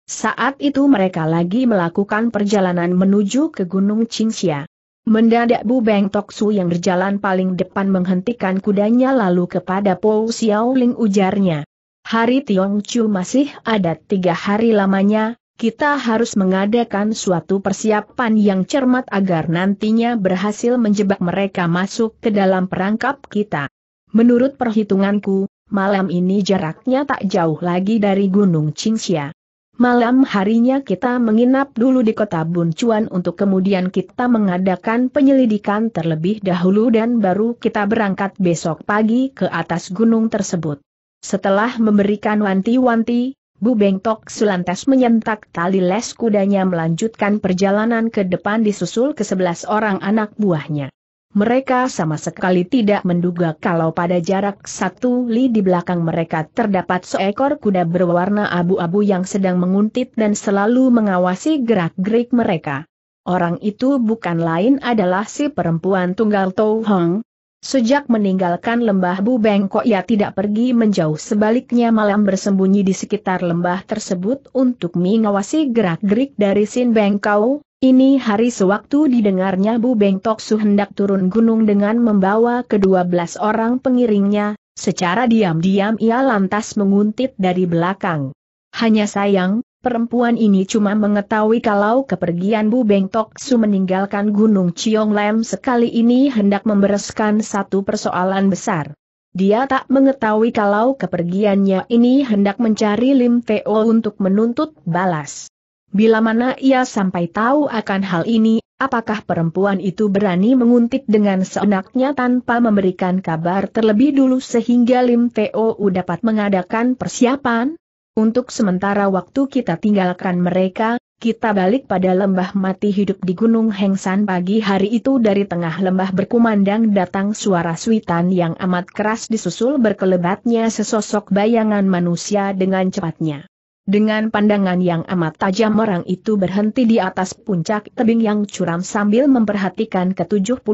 Saat itu mereka lagi melakukan perjalanan menuju ke Gunung Cingxia. Mendadak Bu Beng Toksu yang berjalan paling depan menghentikan kudanya lalu kepada Po Xiaoling ujarnya. Hari Tiong Chu masih ada tiga hari lamanya, kita harus mengadakan suatu persiapan yang cermat agar nantinya berhasil menjebak mereka masuk ke dalam perangkap kita. Menurut perhitunganku, malam ini jaraknya tak jauh lagi dari Gunung Cingxia. Malam harinya kita menginap dulu di kota Buncuan untuk kemudian kita mengadakan penyelidikan terlebih dahulu dan baru kita berangkat besok pagi ke atas gunung tersebut. Setelah memberikan wanti-wanti, Bu Bengtok Sulantes menyentak tali les kudanya melanjutkan perjalanan ke depan disusul ke sebelas orang anak buahnya. Mereka sama sekali tidak menduga kalau pada jarak satu li di belakang mereka terdapat seekor kuda berwarna abu-abu yang sedang menguntit dan selalu mengawasi gerak-gerik mereka. Orang itu bukan lain adalah si perempuan tunggal Tou Hong. Sejak meninggalkan lembah Bu Bengkok ia tidak pergi menjauh sebaliknya malam bersembunyi di sekitar lembah tersebut untuk mengawasi gerak-gerik dari Sin Bengkau, ini hari sewaktu didengarnya Bu Beng Su hendak turun gunung dengan membawa kedua belas orang pengiringnya, secara diam-diam ia lantas menguntit dari belakang. Hanya sayang, perempuan ini cuma mengetahui kalau kepergian Bu Beng Su meninggalkan Gunung Chiong Lem sekali ini hendak membereskan satu persoalan besar. Dia tak mengetahui kalau kepergiannya ini hendak mencari Lim Teo untuk menuntut balas. Bila mana ia sampai tahu akan hal ini, apakah perempuan itu berani menguntit dengan seenaknya tanpa memberikan kabar terlebih dulu sehingga Lim Teo dapat mengadakan persiapan? Untuk sementara waktu kita tinggalkan mereka, kita balik pada lembah mati hidup di Gunung Hengsan pagi hari itu dari tengah lembah berkumandang datang suara suitan yang amat keras disusul berkelebatnya sesosok bayangan manusia dengan cepatnya. Dengan pandangan yang amat tajam orang itu berhenti di atas puncak tebing yang curam sambil memperhatikan ke-75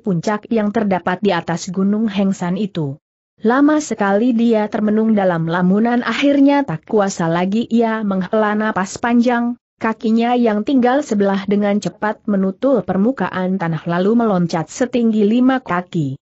puncak yang terdapat di atas gunung Hengsan itu. Lama sekali dia termenung dalam lamunan akhirnya tak kuasa lagi ia menghela napas panjang, kakinya yang tinggal sebelah dengan cepat menutup permukaan tanah lalu meloncat setinggi lima kaki.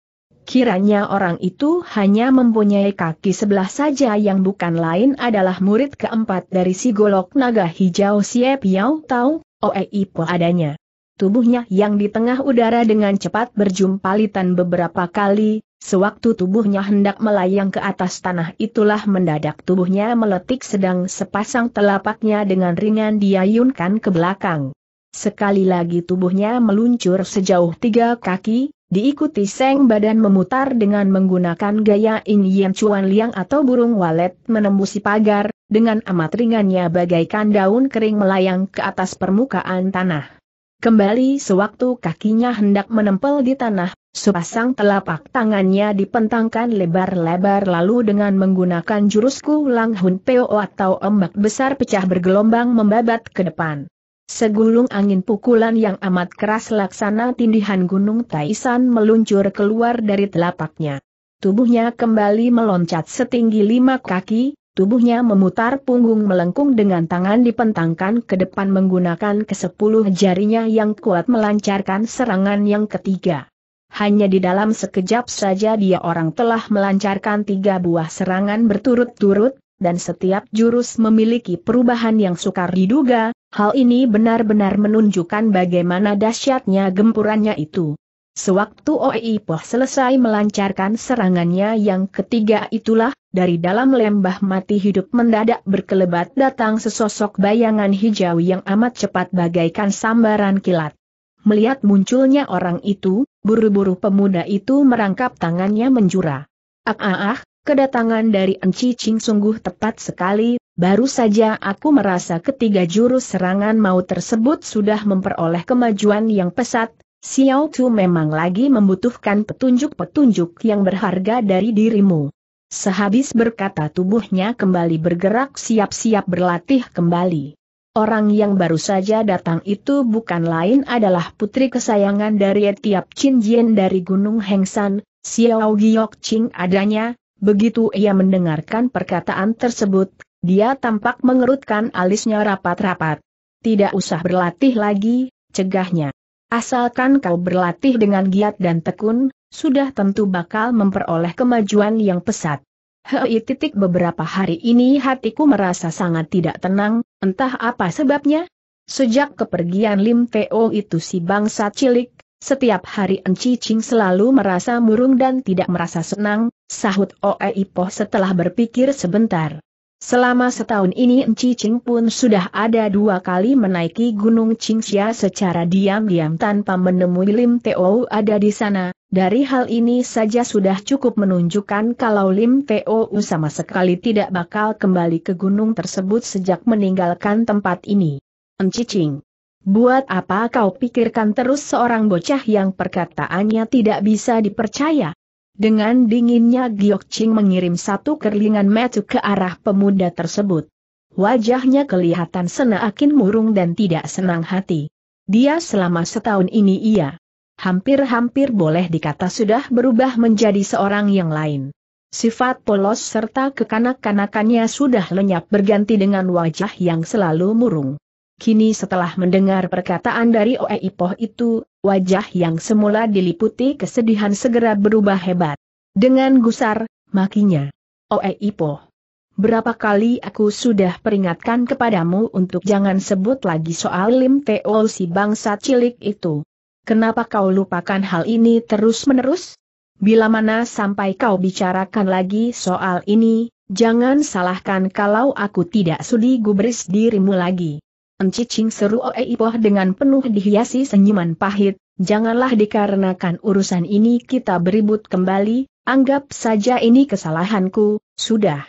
Kiranya orang itu hanya mempunyai kaki sebelah saja yang bukan lain adalah murid keempat dari si golok naga hijau Siep Yau Tau, Oeipo adanya. Tubuhnya yang di tengah udara dengan cepat berjumpalitan beberapa kali, sewaktu tubuhnya hendak melayang ke atas tanah itulah mendadak tubuhnya meletik sedang sepasang telapaknya dengan ringan diayunkan ke belakang. Sekali lagi tubuhnya meluncur sejauh tiga kaki, Diikuti seng badan memutar dengan menggunakan gaya In Yen Chuan Liang atau burung walet menembusi pagar, dengan amat ringannya bagaikan daun kering melayang ke atas permukaan tanah. Kembali sewaktu kakinya hendak menempel di tanah, sepasang telapak tangannya dipentangkan lebar-lebar lalu dengan menggunakan jurusku Lang Hun Peo atau ombak besar pecah bergelombang membabat ke depan. Segulung angin pukulan yang amat keras laksana tindihan gunung Taisan meluncur keluar dari telapaknya. Tubuhnya kembali meloncat setinggi lima kaki, tubuhnya memutar punggung melengkung dengan tangan dipentangkan ke depan menggunakan kesepuluh jarinya yang kuat melancarkan serangan yang ketiga. Hanya di dalam sekejap saja dia orang telah melancarkan tiga buah serangan berturut-turut, dan setiap jurus memiliki perubahan yang sukar diduga, hal ini benar-benar menunjukkan bagaimana dahsyatnya gempurannya itu. Sewaktu Oei Poh selesai melancarkan serangannya yang ketiga itulah, dari dalam lembah mati hidup mendadak berkelebat datang sesosok bayangan hijau yang amat cepat bagaikan sambaran kilat. Melihat munculnya orang itu, buru-buru pemuda itu merangkap tangannya menjura. Ah ah ah, Kedatangan dari Enci Ching sungguh tepat sekali, baru saja aku merasa ketiga jurus serangan mau tersebut sudah memperoleh kemajuan yang pesat, Xiao Tu memang lagi membutuhkan petunjuk-petunjuk yang berharga dari dirimu. Sehabis berkata tubuhnya kembali bergerak siap-siap berlatih kembali. Orang yang baru saja datang itu bukan lain adalah putri kesayangan dari Etiap Chin Jien dari Gunung Hengsan, Xiao Giok Ching adanya, Begitu ia mendengarkan perkataan tersebut, dia tampak mengerutkan alisnya rapat-rapat. Tidak usah berlatih lagi, cegahnya. Asalkan kau berlatih dengan giat dan tekun, sudah tentu bakal memperoleh kemajuan yang pesat. Hei titik beberapa hari ini hatiku merasa sangat tidak tenang, entah apa sebabnya. Sejak kepergian Lim Teo itu si bangsa cilik, setiap hari Enci Ching selalu merasa murung dan tidak merasa senang, sahut Oe Ipoh setelah berpikir sebentar. Selama setahun ini Enci Ching pun sudah ada dua kali menaiki Gunung Qingxia secara diam-diam tanpa menemui Lim Teo ada di sana, dari hal ini saja sudah cukup menunjukkan kalau Lim Teo sama sekali tidak bakal kembali ke gunung tersebut sejak meninggalkan tempat ini. Enci Ching Buat apa kau pikirkan terus seorang bocah yang perkataannya tidak bisa dipercaya? Dengan dinginnya Giok Ching mengirim satu kerlingan metu ke arah pemuda tersebut. Wajahnya kelihatan senaakin murung dan tidak senang hati. Dia selama setahun ini ia hampir-hampir boleh dikata sudah berubah menjadi seorang yang lain. Sifat polos serta kekanak-kanakannya sudah lenyap berganti dengan wajah yang selalu murung. Kini setelah mendengar perkataan dari Oei Ipoh itu, wajah yang semula diliputi kesedihan segera berubah hebat. Dengan gusar, makinya. Oei Ipoh. Berapa kali aku sudah peringatkan kepadamu untuk jangan sebut lagi soal Lim Teo si bangsa cilik itu. Kenapa kau lupakan hal ini terus-menerus? Bila mana sampai kau bicarakan lagi soal ini, jangan salahkan kalau aku tidak sudi gubris dirimu lagi. Encicing seru Oe Ipoh dengan penuh dihiasi senyuman pahit, janganlah dikarenakan urusan ini kita beribut kembali, anggap saja ini kesalahanku, sudah.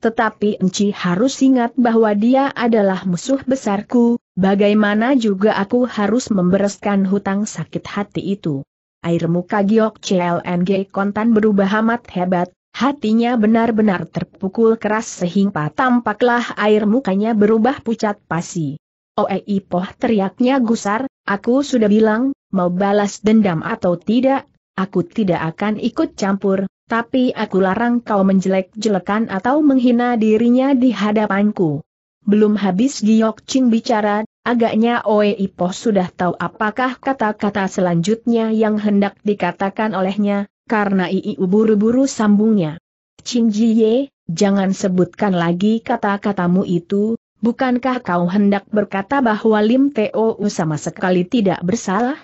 Tetapi Enci harus ingat bahwa dia adalah musuh besarku, bagaimana juga aku harus membereskan hutang sakit hati itu. Air muka Giok CLNG kontan berubah amat hebat, hatinya benar-benar terpukul keras sehingga tampaklah air mukanya berubah pucat pasi. Oei oh, eh, Poh teriaknya gusar, aku sudah bilang, mau balas dendam atau tidak, aku tidak akan ikut campur, tapi aku larang kau menjelek-jelekan atau menghina dirinya di hadapanku. Belum habis Giok Ching bicara, agaknya Oei Poh sudah tahu apakah kata-kata selanjutnya yang hendak dikatakan olehnya, karena Iiu buru-buru sambungnya. Ching Jie, jangan sebutkan lagi kata-katamu itu, Bukankah kau hendak berkata bahwa Lim Teo sama sekali tidak bersalah?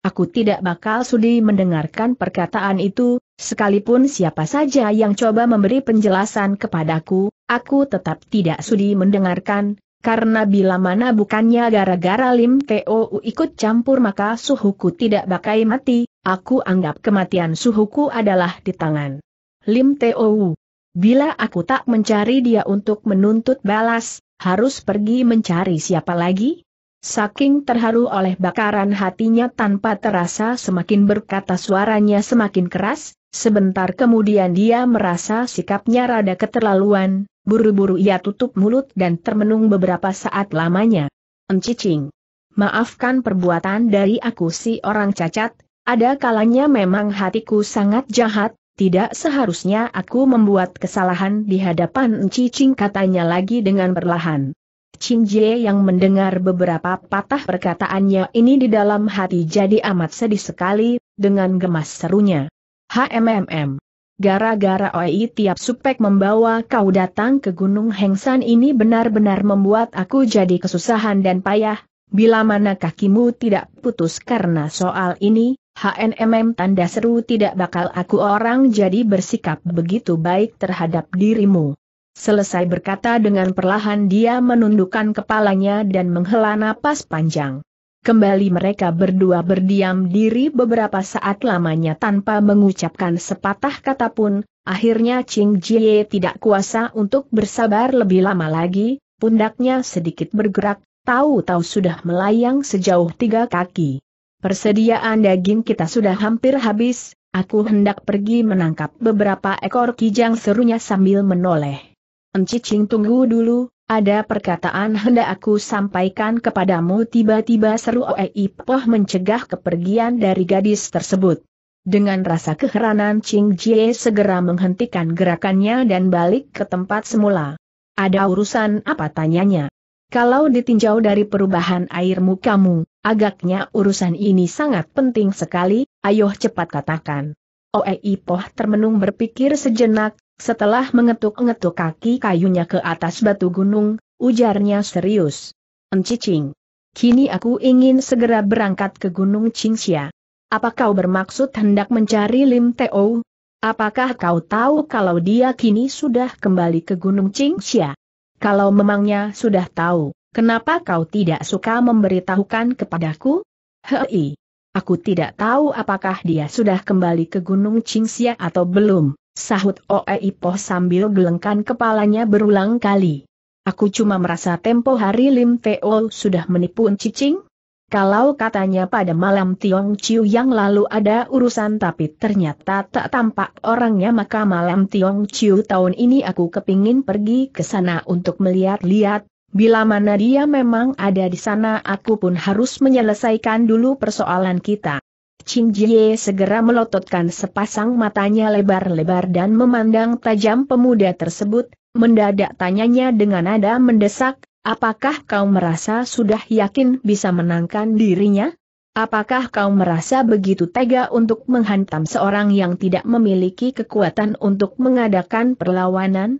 Aku tidak bakal sudi mendengarkan perkataan itu, sekalipun siapa saja yang coba memberi penjelasan kepadaku, aku tetap tidak sudi mendengarkan, karena bila mana bukannya gara-gara Lim Teo ikut campur maka suhuku tidak bakal mati, aku anggap kematian suhuku adalah di tangan Lim Teo. Bila aku tak mencari dia untuk menuntut balas, harus pergi mencari siapa lagi? Saking terharu oleh bakaran hatinya tanpa terasa semakin berkata suaranya semakin keras, sebentar kemudian dia merasa sikapnya rada keterlaluan, buru-buru ia tutup mulut dan termenung beberapa saat lamanya. Encicing. Maafkan perbuatan dari aku si orang cacat, ada kalanya memang hatiku sangat jahat, tidak seharusnya aku membuat kesalahan di hadapan Cicing katanya lagi dengan perlahan. Chin Jie yang mendengar beberapa patah perkataannya ini di dalam hati jadi amat sedih sekali, dengan gemas serunya. HMMM. Gara-gara Oi tiap supek membawa kau datang ke Gunung Hengsan ini benar-benar membuat aku jadi kesusahan dan payah, Bila mana kakimu tidak putus karena soal ini, HNMM tanda seru tidak bakal aku orang jadi bersikap begitu baik terhadap dirimu. Selesai berkata dengan perlahan dia menundukkan kepalanya dan menghela napas panjang. Kembali mereka berdua berdiam diri beberapa saat lamanya tanpa mengucapkan sepatah kata pun, akhirnya Ching Jie tidak kuasa untuk bersabar lebih lama lagi, pundaknya sedikit bergerak, Tahu-tahu sudah melayang sejauh tiga kaki. Persediaan daging kita sudah hampir habis, aku hendak pergi menangkap beberapa ekor kijang serunya sambil menoleh. Encicing tunggu dulu, ada perkataan hendak aku sampaikan kepadamu tiba-tiba seru Oei Ipoh mencegah kepergian dari gadis tersebut. Dengan rasa keheranan Ching Jie segera menghentikan gerakannya dan balik ke tempat semula. Ada urusan apa tanyanya? Kalau ditinjau dari perubahan air mukamu, agaknya urusan ini sangat penting sekali, ayo cepat katakan. Oei Poh termenung berpikir sejenak, setelah mengetuk-ngetuk kaki kayunya ke atas batu gunung, ujarnya serius. Encicing. Kini aku ingin segera berangkat ke Gunung Cingxia. Apa kau bermaksud hendak mencari Lim Teo? Apakah kau tahu kalau dia kini sudah kembali ke Gunung Cingxia? Kalau memangnya sudah tahu, kenapa kau tidak suka memberitahukan kepadaku? Hei, aku tidak tahu apakah dia sudah kembali ke Gunung Qingxia atau belum, sahut Oei Po sambil gelengkan kepalanya berulang kali. Aku cuma merasa tempo hari Lim Teo sudah menipu Cicing, kalau katanya pada malam Tiong Chiu yang lalu ada urusan tapi ternyata tak tampak orangnya maka malam Tiong Chiu tahun ini aku kepingin pergi ke sana untuk melihat-lihat, bila mana dia memang ada di sana aku pun harus menyelesaikan dulu persoalan kita. Qin Jie segera melototkan sepasang matanya lebar-lebar dan memandang tajam pemuda tersebut, mendadak tanyanya dengan nada mendesak, Apakah kau merasa sudah yakin bisa menangkan dirinya? Apakah kau merasa begitu tega untuk menghantam seorang yang tidak memiliki kekuatan untuk mengadakan perlawanan?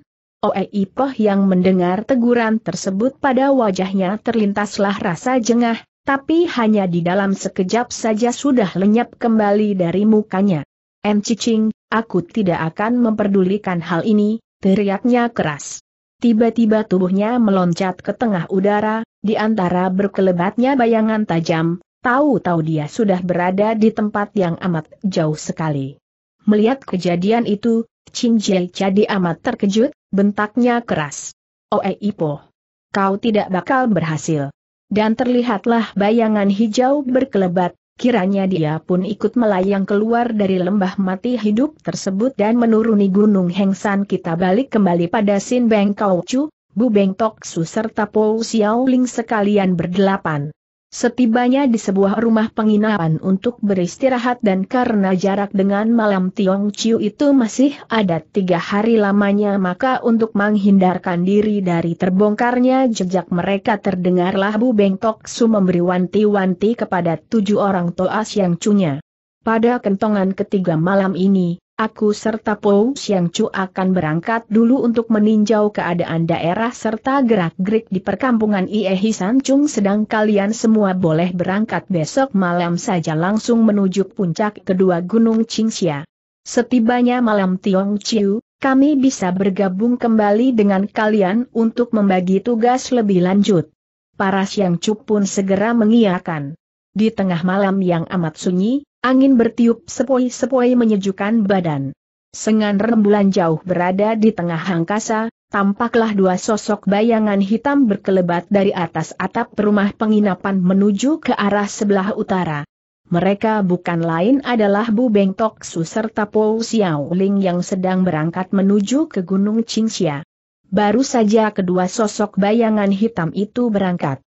Ipoh yang mendengar teguran tersebut pada wajahnya terlintaslah rasa jengah, tapi hanya di dalam sekejap saja sudah lenyap kembali dari mukanya. M. Cicing, aku tidak akan memperdulikan hal ini, teriaknya keras. Tiba-tiba tubuhnya meloncat ke tengah udara, di antara berkelebatnya bayangan tajam, tahu-tahu dia sudah berada di tempat yang amat jauh sekali. Melihat kejadian itu, Ching Jie jadi amat terkejut, bentaknya keras. Oe Ipo, kau tidak bakal berhasil. Dan terlihatlah bayangan hijau berkelebat, Kiranya dia pun ikut melayang keluar dari lembah mati hidup tersebut dan menuruni gunung Hengsan kita balik kembali pada Sin Beng Kau Chu, Bu Beng Tok Su serta Po Xiao Ling sekalian berdelapan. Setibanya di sebuah rumah penginapan untuk beristirahat dan karena jarak dengan malam Tiong Chiu itu masih ada tiga hari lamanya maka untuk menghindarkan diri dari terbongkarnya jejak mereka terdengarlah Bu Bengkok Su memberi wanti-wanti kepada tujuh orang toas yang cunya. Pada kentongan ketiga malam ini, aku serta Pou Siang Chu akan berangkat dulu untuk meninjau keadaan daerah serta gerak-gerik di perkampungan Iehi Sancung sedang kalian semua boleh berangkat besok malam saja langsung menuju puncak kedua Gunung Qingxia. Setibanya malam Tiong Chiu, kami bisa bergabung kembali dengan kalian untuk membagi tugas lebih lanjut. Para Siang Chu pun segera mengiyakan. Di tengah malam yang amat sunyi, Angin bertiup sepoi-sepoi menyejukkan badan. Sengan rembulan jauh berada di tengah angkasa, tampaklah dua sosok bayangan hitam berkelebat dari atas atap rumah penginapan menuju ke arah sebelah utara. Mereka bukan lain adalah Bu Beng Tok Su serta Po Xiao Ling yang sedang berangkat menuju ke Gunung Qingxia. Baru saja kedua sosok bayangan hitam itu berangkat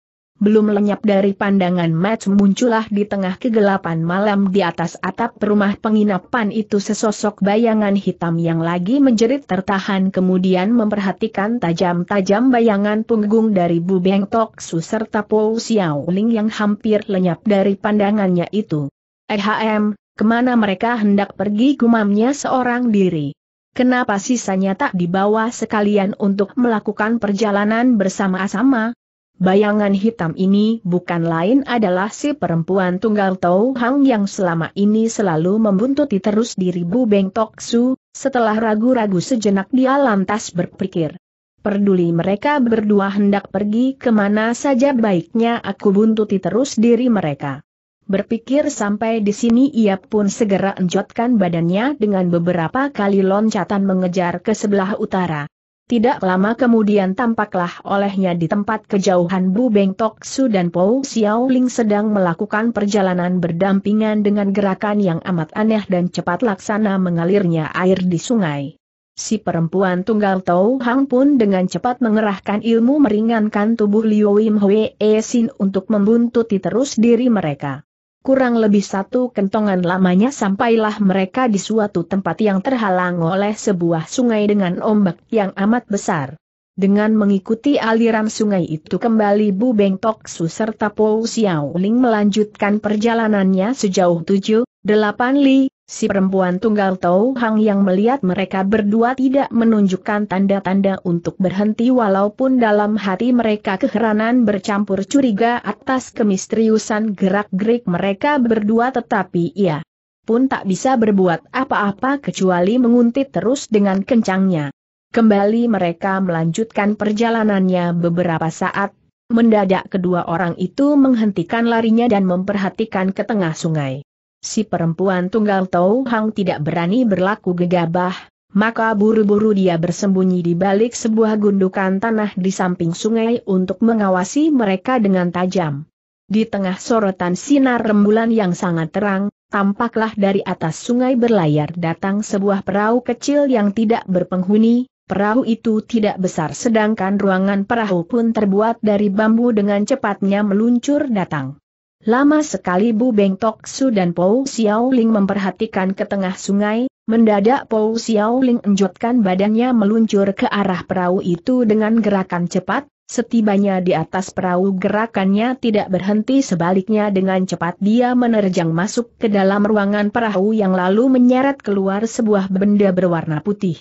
belum lenyap dari pandangan Matt muncullah di tengah kegelapan malam di atas atap rumah penginapan itu sesosok bayangan hitam yang lagi menjerit tertahan kemudian memperhatikan tajam-tajam bayangan punggung dari Bu Beng Tok Su serta Po Xiao Ling yang hampir lenyap dari pandangannya itu. Ehm, kemana mereka hendak pergi gumamnya seorang diri. Kenapa sisanya tak dibawa sekalian untuk melakukan perjalanan bersama-sama? Bayangan hitam ini bukan lain adalah si perempuan tunggal Tau Hang yang selama ini selalu membuntuti terus diri Bu Beng Tok Su, setelah ragu-ragu sejenak dia lantas berpikir. Perduli mereka berdua hendak pergi kemana saja baiknya aku buntuti terus diri mereka. Berpikir sampai di sini ia pun segera enjotkan badannya dengan beberapa kali loncatan mengejar ke sebelah utara. Tidak lama kemudian tampaklah olehnya di tempat kejauhan Bu Beng Tok Su dan Po Xiaoling sedang melakukan perjalanan berdampingan dengan gerakan yang amat aneh dan cepat laksana mengalirnya air di sungai. Si perempuan tunggal Tau Hang pun dengan cepat mengerahkan ilmu meringankan tubuh Liu Wim Hwee Sin e untuk membuntuti terus diri mereka. Kurang lebih satu kentongan lamanya sampailah mereka di suatu tempat yang terhalang oleh sebuah sungai dengan ombak yang amat besar. Dengan mengikuti aliran sungai itu kembali Bu Beng Tok Su serta Po Xiao Ling melanjutkan perjalanannya sejauh 7, 8 li, Si perempuan tunggal Tau Hang yang melihat mereka berdua tidak menunjukkan tanda-tanda untuk berhenti walaupun dalam hati mereka keheranan bercampur curiga atas kemisteriusan gerak-gerik mereka berdua tetapi ia pun tak bisa berbuat apa-apa kecuali menguntit terus dengan kencangnya. Kembali mereka melanjutkan perjalanannya beberapa saat, mendadak kedua orang itu menghentikan larinya dan memperhatikan ke tengah sungai si perempuan tunggal Tau Hang tidak berani berlaku gegabah, maka buru-buru dia bersembunyi di balik sebuah gundukan tanah di samping sungai untuk mengawasi mereka dengan tajam. Di tengah sorotan sinar rembulan yang sangat terang, tampaklah dari atas sungai berlayar datang sebuah perahu kecil yang tidak berpenghuni, Perahu itu tidak besar sedangkan ruangan perahu pun terbuat dari bambu dengan cepatnya meluncur datang. Lama sekali Bu Beng Tok Su dan Pou Xiao memperhatikan ke tengah sungai, mendadak Pou Xiao Ling enjotkan badannya meluncur ke arah perahu itu dengan gerakan cepat, setibanya di atas perahu gerakannya tidak berhenti sebaliknya dengan cepat dia menerjang masuk ke dalam ruangan perahu yang lalu menyeret keluar sebuah benda berwarna putih.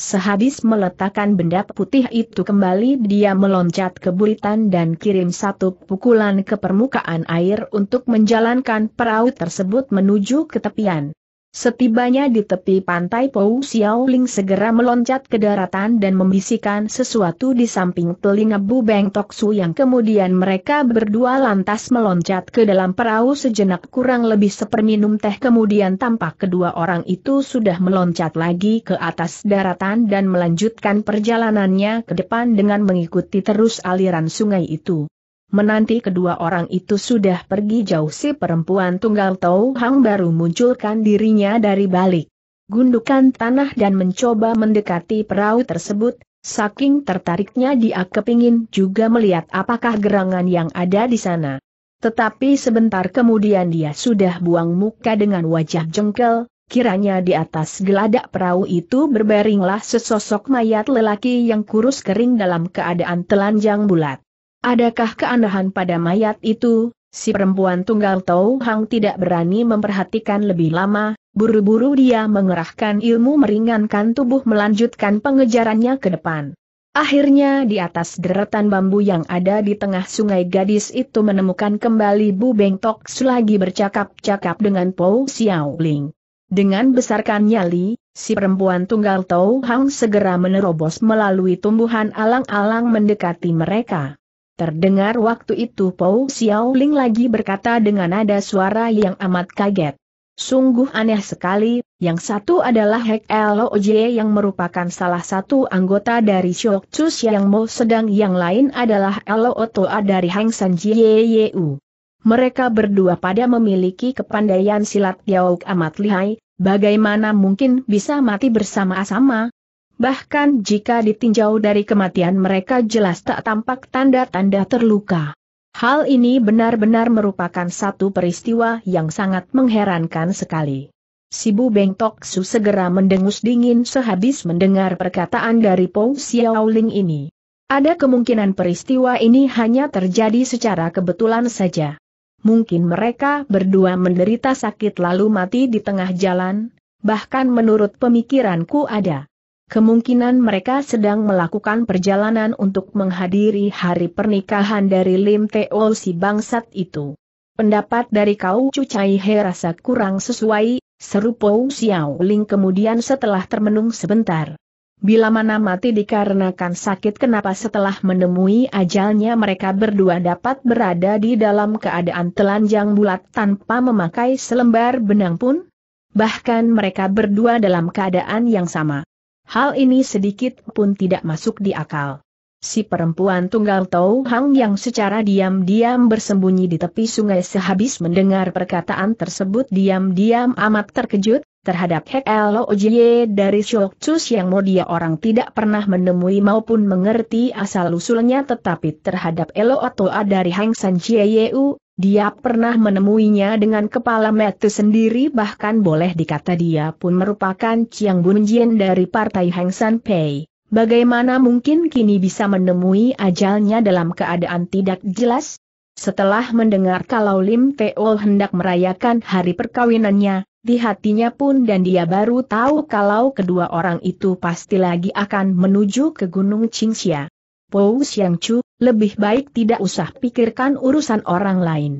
Sehabis meletakkan benda putih itu kembali dia meloncat ke buritan dan kirim satu pukulan ke permukaan air untuk menjalankan perahu tersebut menuju ke tepian. Setibanya di tepi pantai Pou Xiaoling segera meloncat ke daratan dan membisikkan sesuatu di samping telinga Bu Beng Su. yang kemudian mereka berdua lantas meloncat ke dalam perahu sejenak kurang lebih seperminum teh kemudian tampak kedua orang itu sudah meloncat lagi ke atas daratan dan melanjutkan perjalanannya ke depan dengan mengikuti terus aliran sungai itu menanti kedua orang itu sudah pergi jauh si perempuan tunggal Tau Hang baru munculkan dirinya dari balik gundukan tanah dan mencoba mendekati perahu tersebut, saking tertariknya dia kepingin juga melihat apakah gerangan yang ada di sana. Tetapi sebentar kemudian dia sudah buang muka dengan wajah jengkel, kiranya di atas geladak perahu itu berbaringlah sesosok mayat lelaki yang kurus kering dalam keadaan telanjang bulat. Adakah keanehan pada mayat itu? Si perempuan tunggal Tau Hang tidak berani memperhatikan lebih lama, buru-buru dia mengerahkan ilmu meringankan tubuh melanjutkan pengejarannya ke depan. Akhirnya di atas deretan bambu yang ada di tengah sungai gadis itu menemukan kembali Bu Beng Tok lagi bercakap-cakap dengan Po Xiao Ling. Dengan besarkan nyali, si perempuan tunggal Tau Hang segera menerobos melalui tumbuhan alang-alang mendekati mereka. Terdengar waktu itu Pou Ling lagi berkata dengan nada suara yang amat kaget. Sungguh aneh sekali, yang satu adalah Hek Loj yang merupakan salah satu anggota dari Shok Chus yang Mo sedang yang lain adalah LOTOA dari Hang San Jieyeu. Mereka berdua pada memiliki kepandaian silat Yauk amat lihai, bagaimana mungkin bisa mati bersama-sama, bahkan jika ditinjau dari kematian mereka jelas tak tampak tanda-tanda terluka. Hal ini benar-benar merupakan satu peristiwa yang sangat mengherankan sekali. Sibu Beng Tok Su segera mendengus dingin sehabis mendengar perkataan dari Pou Xiaoling ini. Ada kemungkinan peristiwa ini hanya terjadi secara kebetulan saja. Mungkin mereka berdua menderita sakit lalu mati di tengah jalan, bahkan menurut pemikiranku ada Kemungkinan mereka sedang melakukan perjalanan untuk menghadiri hari pernikahan dari Lim Teo si bangsat itu. Pendapat dari kau Cucai He rasa kurang sesuai, seru Pou Xiao Ling kemudian setelah termenung sebentar. Bila mana mati dikarenakan sakit kenapa setelah menemui ajalnya mereka berdua dapat berada di dalam keadaan telanjang bulat tanpa memakai selembar benang pun? Bahkan mereka berdua dalam keadaan yang sama. Hal ini sedikit pun tidak masuk di akal. Si perempuan tunggal Tau Hang yang secara diam-diam bersembunyi di tepi sungai sehabis mendengar perkataan tersebut diam-diam amat terkejut, terhadap Hek Ojiye dari Shokchus yang mau dia orang tidak pernah menemui maupun mengerti asal-usulnya tetapi terhadap Elo Otoa dari Hang San Chieyeu, dia pernah menemuinya dengan kepala metu sendiri bahkan boleh dikata dia pun merupakan Chiang Bunjian dari Partai Heng San Pei. Bagaimana mungkin kini bisa menemui ajalnya dalam keadaan tidak jelas? Setelah mendengar kalau Lim Teo hendak merayakan hari perkawinannya, di hatinya pun dan dia baru tahu kalau kedua orang itu pasti lagi akan menuju ke Gunung Qingxia. Pou yang Chu, lebih baik tidak usah pikirkan urusan orang lain.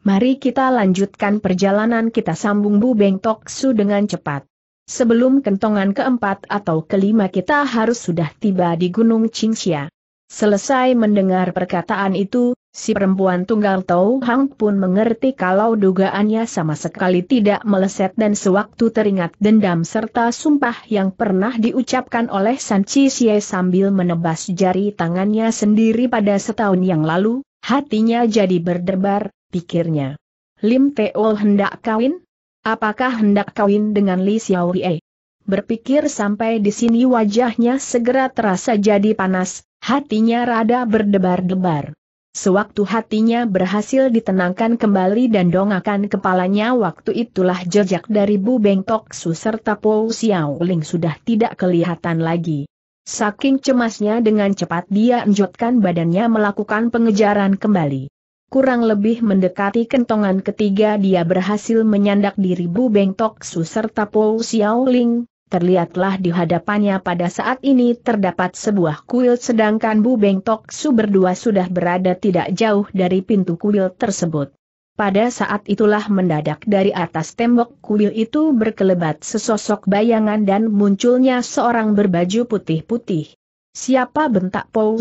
Mari kita lanjutkan perjalanan kita sambung Bu Beng Tok Su dengan cepat. Sebelum kentongan keempat atau kelima kita harus sudah tiba di Gunung Qingxia. Selesai mendengar perkataan itu, si perempuan tunggal Tau Hang pun mengerti kalau dugaannya sama sekali tidak meleset dan sewaktu teringat dendam serta sumpah yang pernah diucapkan oleh San Chi Xie sambil menebas jari tangannya sendiri pada setahun yang lalu, hatinya jadi berdebar, pikirnya. Lim Teol hendak kawin? Apakah hendak kawin dengan Li Xiaorie? Berpikir sampai di sini wajahnya segera terasa jadi panas, hatinya rada berdebar-debar. Sewaktu hatinya berhasil ditenangkan kembali dan dongakan kepalanya waktu itulah jejak dari Bu Beng Tok Su serta Po Xiao Ling sudah tidak kelihatan lagi. Saking cemasnya dengan cepat dia menjodohkan badannya melakukan pengejaran kembali kurang lebih mendekati kentongan ketiga dia berhasil menyandak diri Bu Beng Tok Su serta Xiao Xiaoling, terlihatlah di hadapannya pada saat ini terdapat sebuah kuil sedangkan Bu Beng Tok Su berdua sudah berada tidak jauh dari pintu kuil tersebut. Pada saat itulah mendadak dari atas tembok kuil itu berkelebat sesosok bayangan dan munculnya seorang berbaju putih-putih. Siapa bentak Paul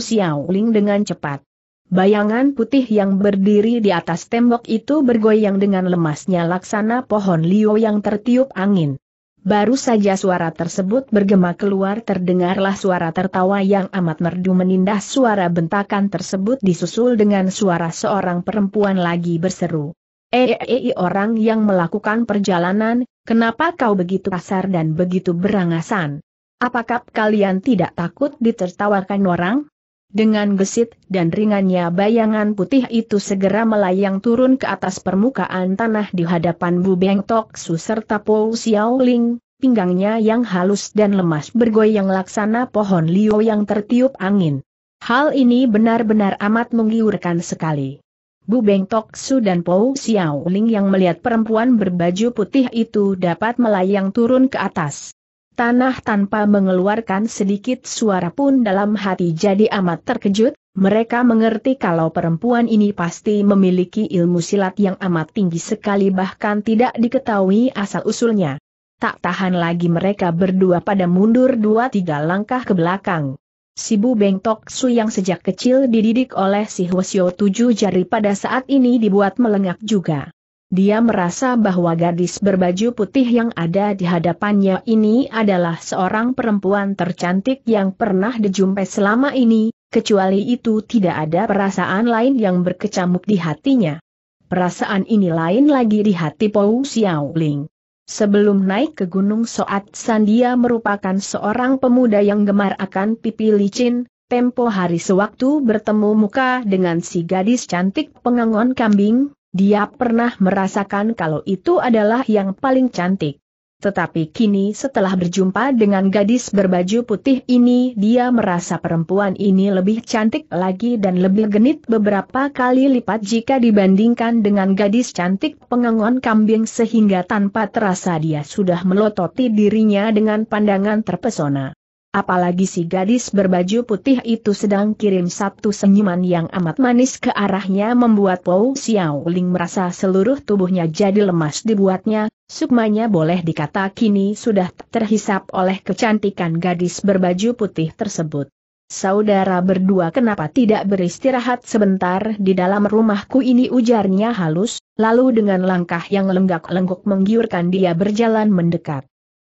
Ling dengan cepat. Bayangan putih yang berdiri di atas tembok itu bergoyang dengan lemasnya laksana pohon liu yang tertiup angin. Baru saja suara tersebut bergema keluar terdengarlah suara tertawa yang amat merdu menindas suara bentakan tersebut disusul dengan suara seorang perempuan lagi berseru. Ei, -e -e orang yang melakukan perjalanan, kenapa kau begitu kasar dan begitu berangasan? Apakah kalian tidak takut ditertawakan orang? Dengan gesit dan ringannya bayangan putih itu segera melayang turun ke atas permukaan tanah di hadapan Bu Beng Tok Su serta Po Xiaoling, pinggangnya yang halus dan lemas bergoyang laksana pohon liu yang tertiup angin. Hal ini benar-benar amat menggiurkan sekali. Bu Beng Tok Su dan Po Xiaoling yang melihat perempuan berbaju putih itu dapat melayang turun ke atas tanah tanpa mengeluarkan sedikit suara pun dalam hati jadi amat terkejut, mereka mengerti kalau perempuan ini pasti memiliki ilmu silat yang amat tinggi sekali bahkan tidak diketahui asal-usulnya. Tak tahan lagi mereka berdua pada mundur dua tiga langkah ke belakang. Si Bu Beng Tok Su yang sejak kecil dididik oleh si Hwasyo tujuh jari pada saat ini dibuat melengak juga. Dia merasa bahwa gadis berbaju putih yang ada di hadapannya ini adalah seorang perempuan tercantik yang pernah dijumpai selama ini, kecuali itu tidak ada perasaan lain yang berkecamuk di hatinya. Perasaan ini lain lagi di hati Pou Xiaoling. Sebelum naik ke Gunung Soat San, dia merupakan seorang pemuda yang gemar akan pipi licin, tempo hari sewaktu bertemu muka dengan si gadis cantik pengangon kambing, dia pernah merasakan kalau itu adalah yang paling cantik. Tetapi kini setelah berjumpa dengan gadis berbaju putih ini dia merasa perempuan ini lebih cantik lagi dan lebih genit beberapa kali lipat jika dibandingkan dengan gadis cantik pengengon kambing sehingga tanpa terasa dia sudah melototi dirinya dengan pandangan terpesona. Apalagi si gadis berbaju putih itu sedang kirim satu senyuman yang amat manis ke arahnya membuat Pou Xiao Ling merasa seluruh tubuhnya jadi lemas dibuatnya, sukmanya boleh dikata kini sudah terhisap oleh kecantikan gadis berbaju putih tersebut. Saudara berdua kenapa tidak beristirahat sebentar di dalam rumahku ini ujarnya halus, lalu dengan langkah yang lenggak-lenggok menggiurkan dia berjalan mendekat.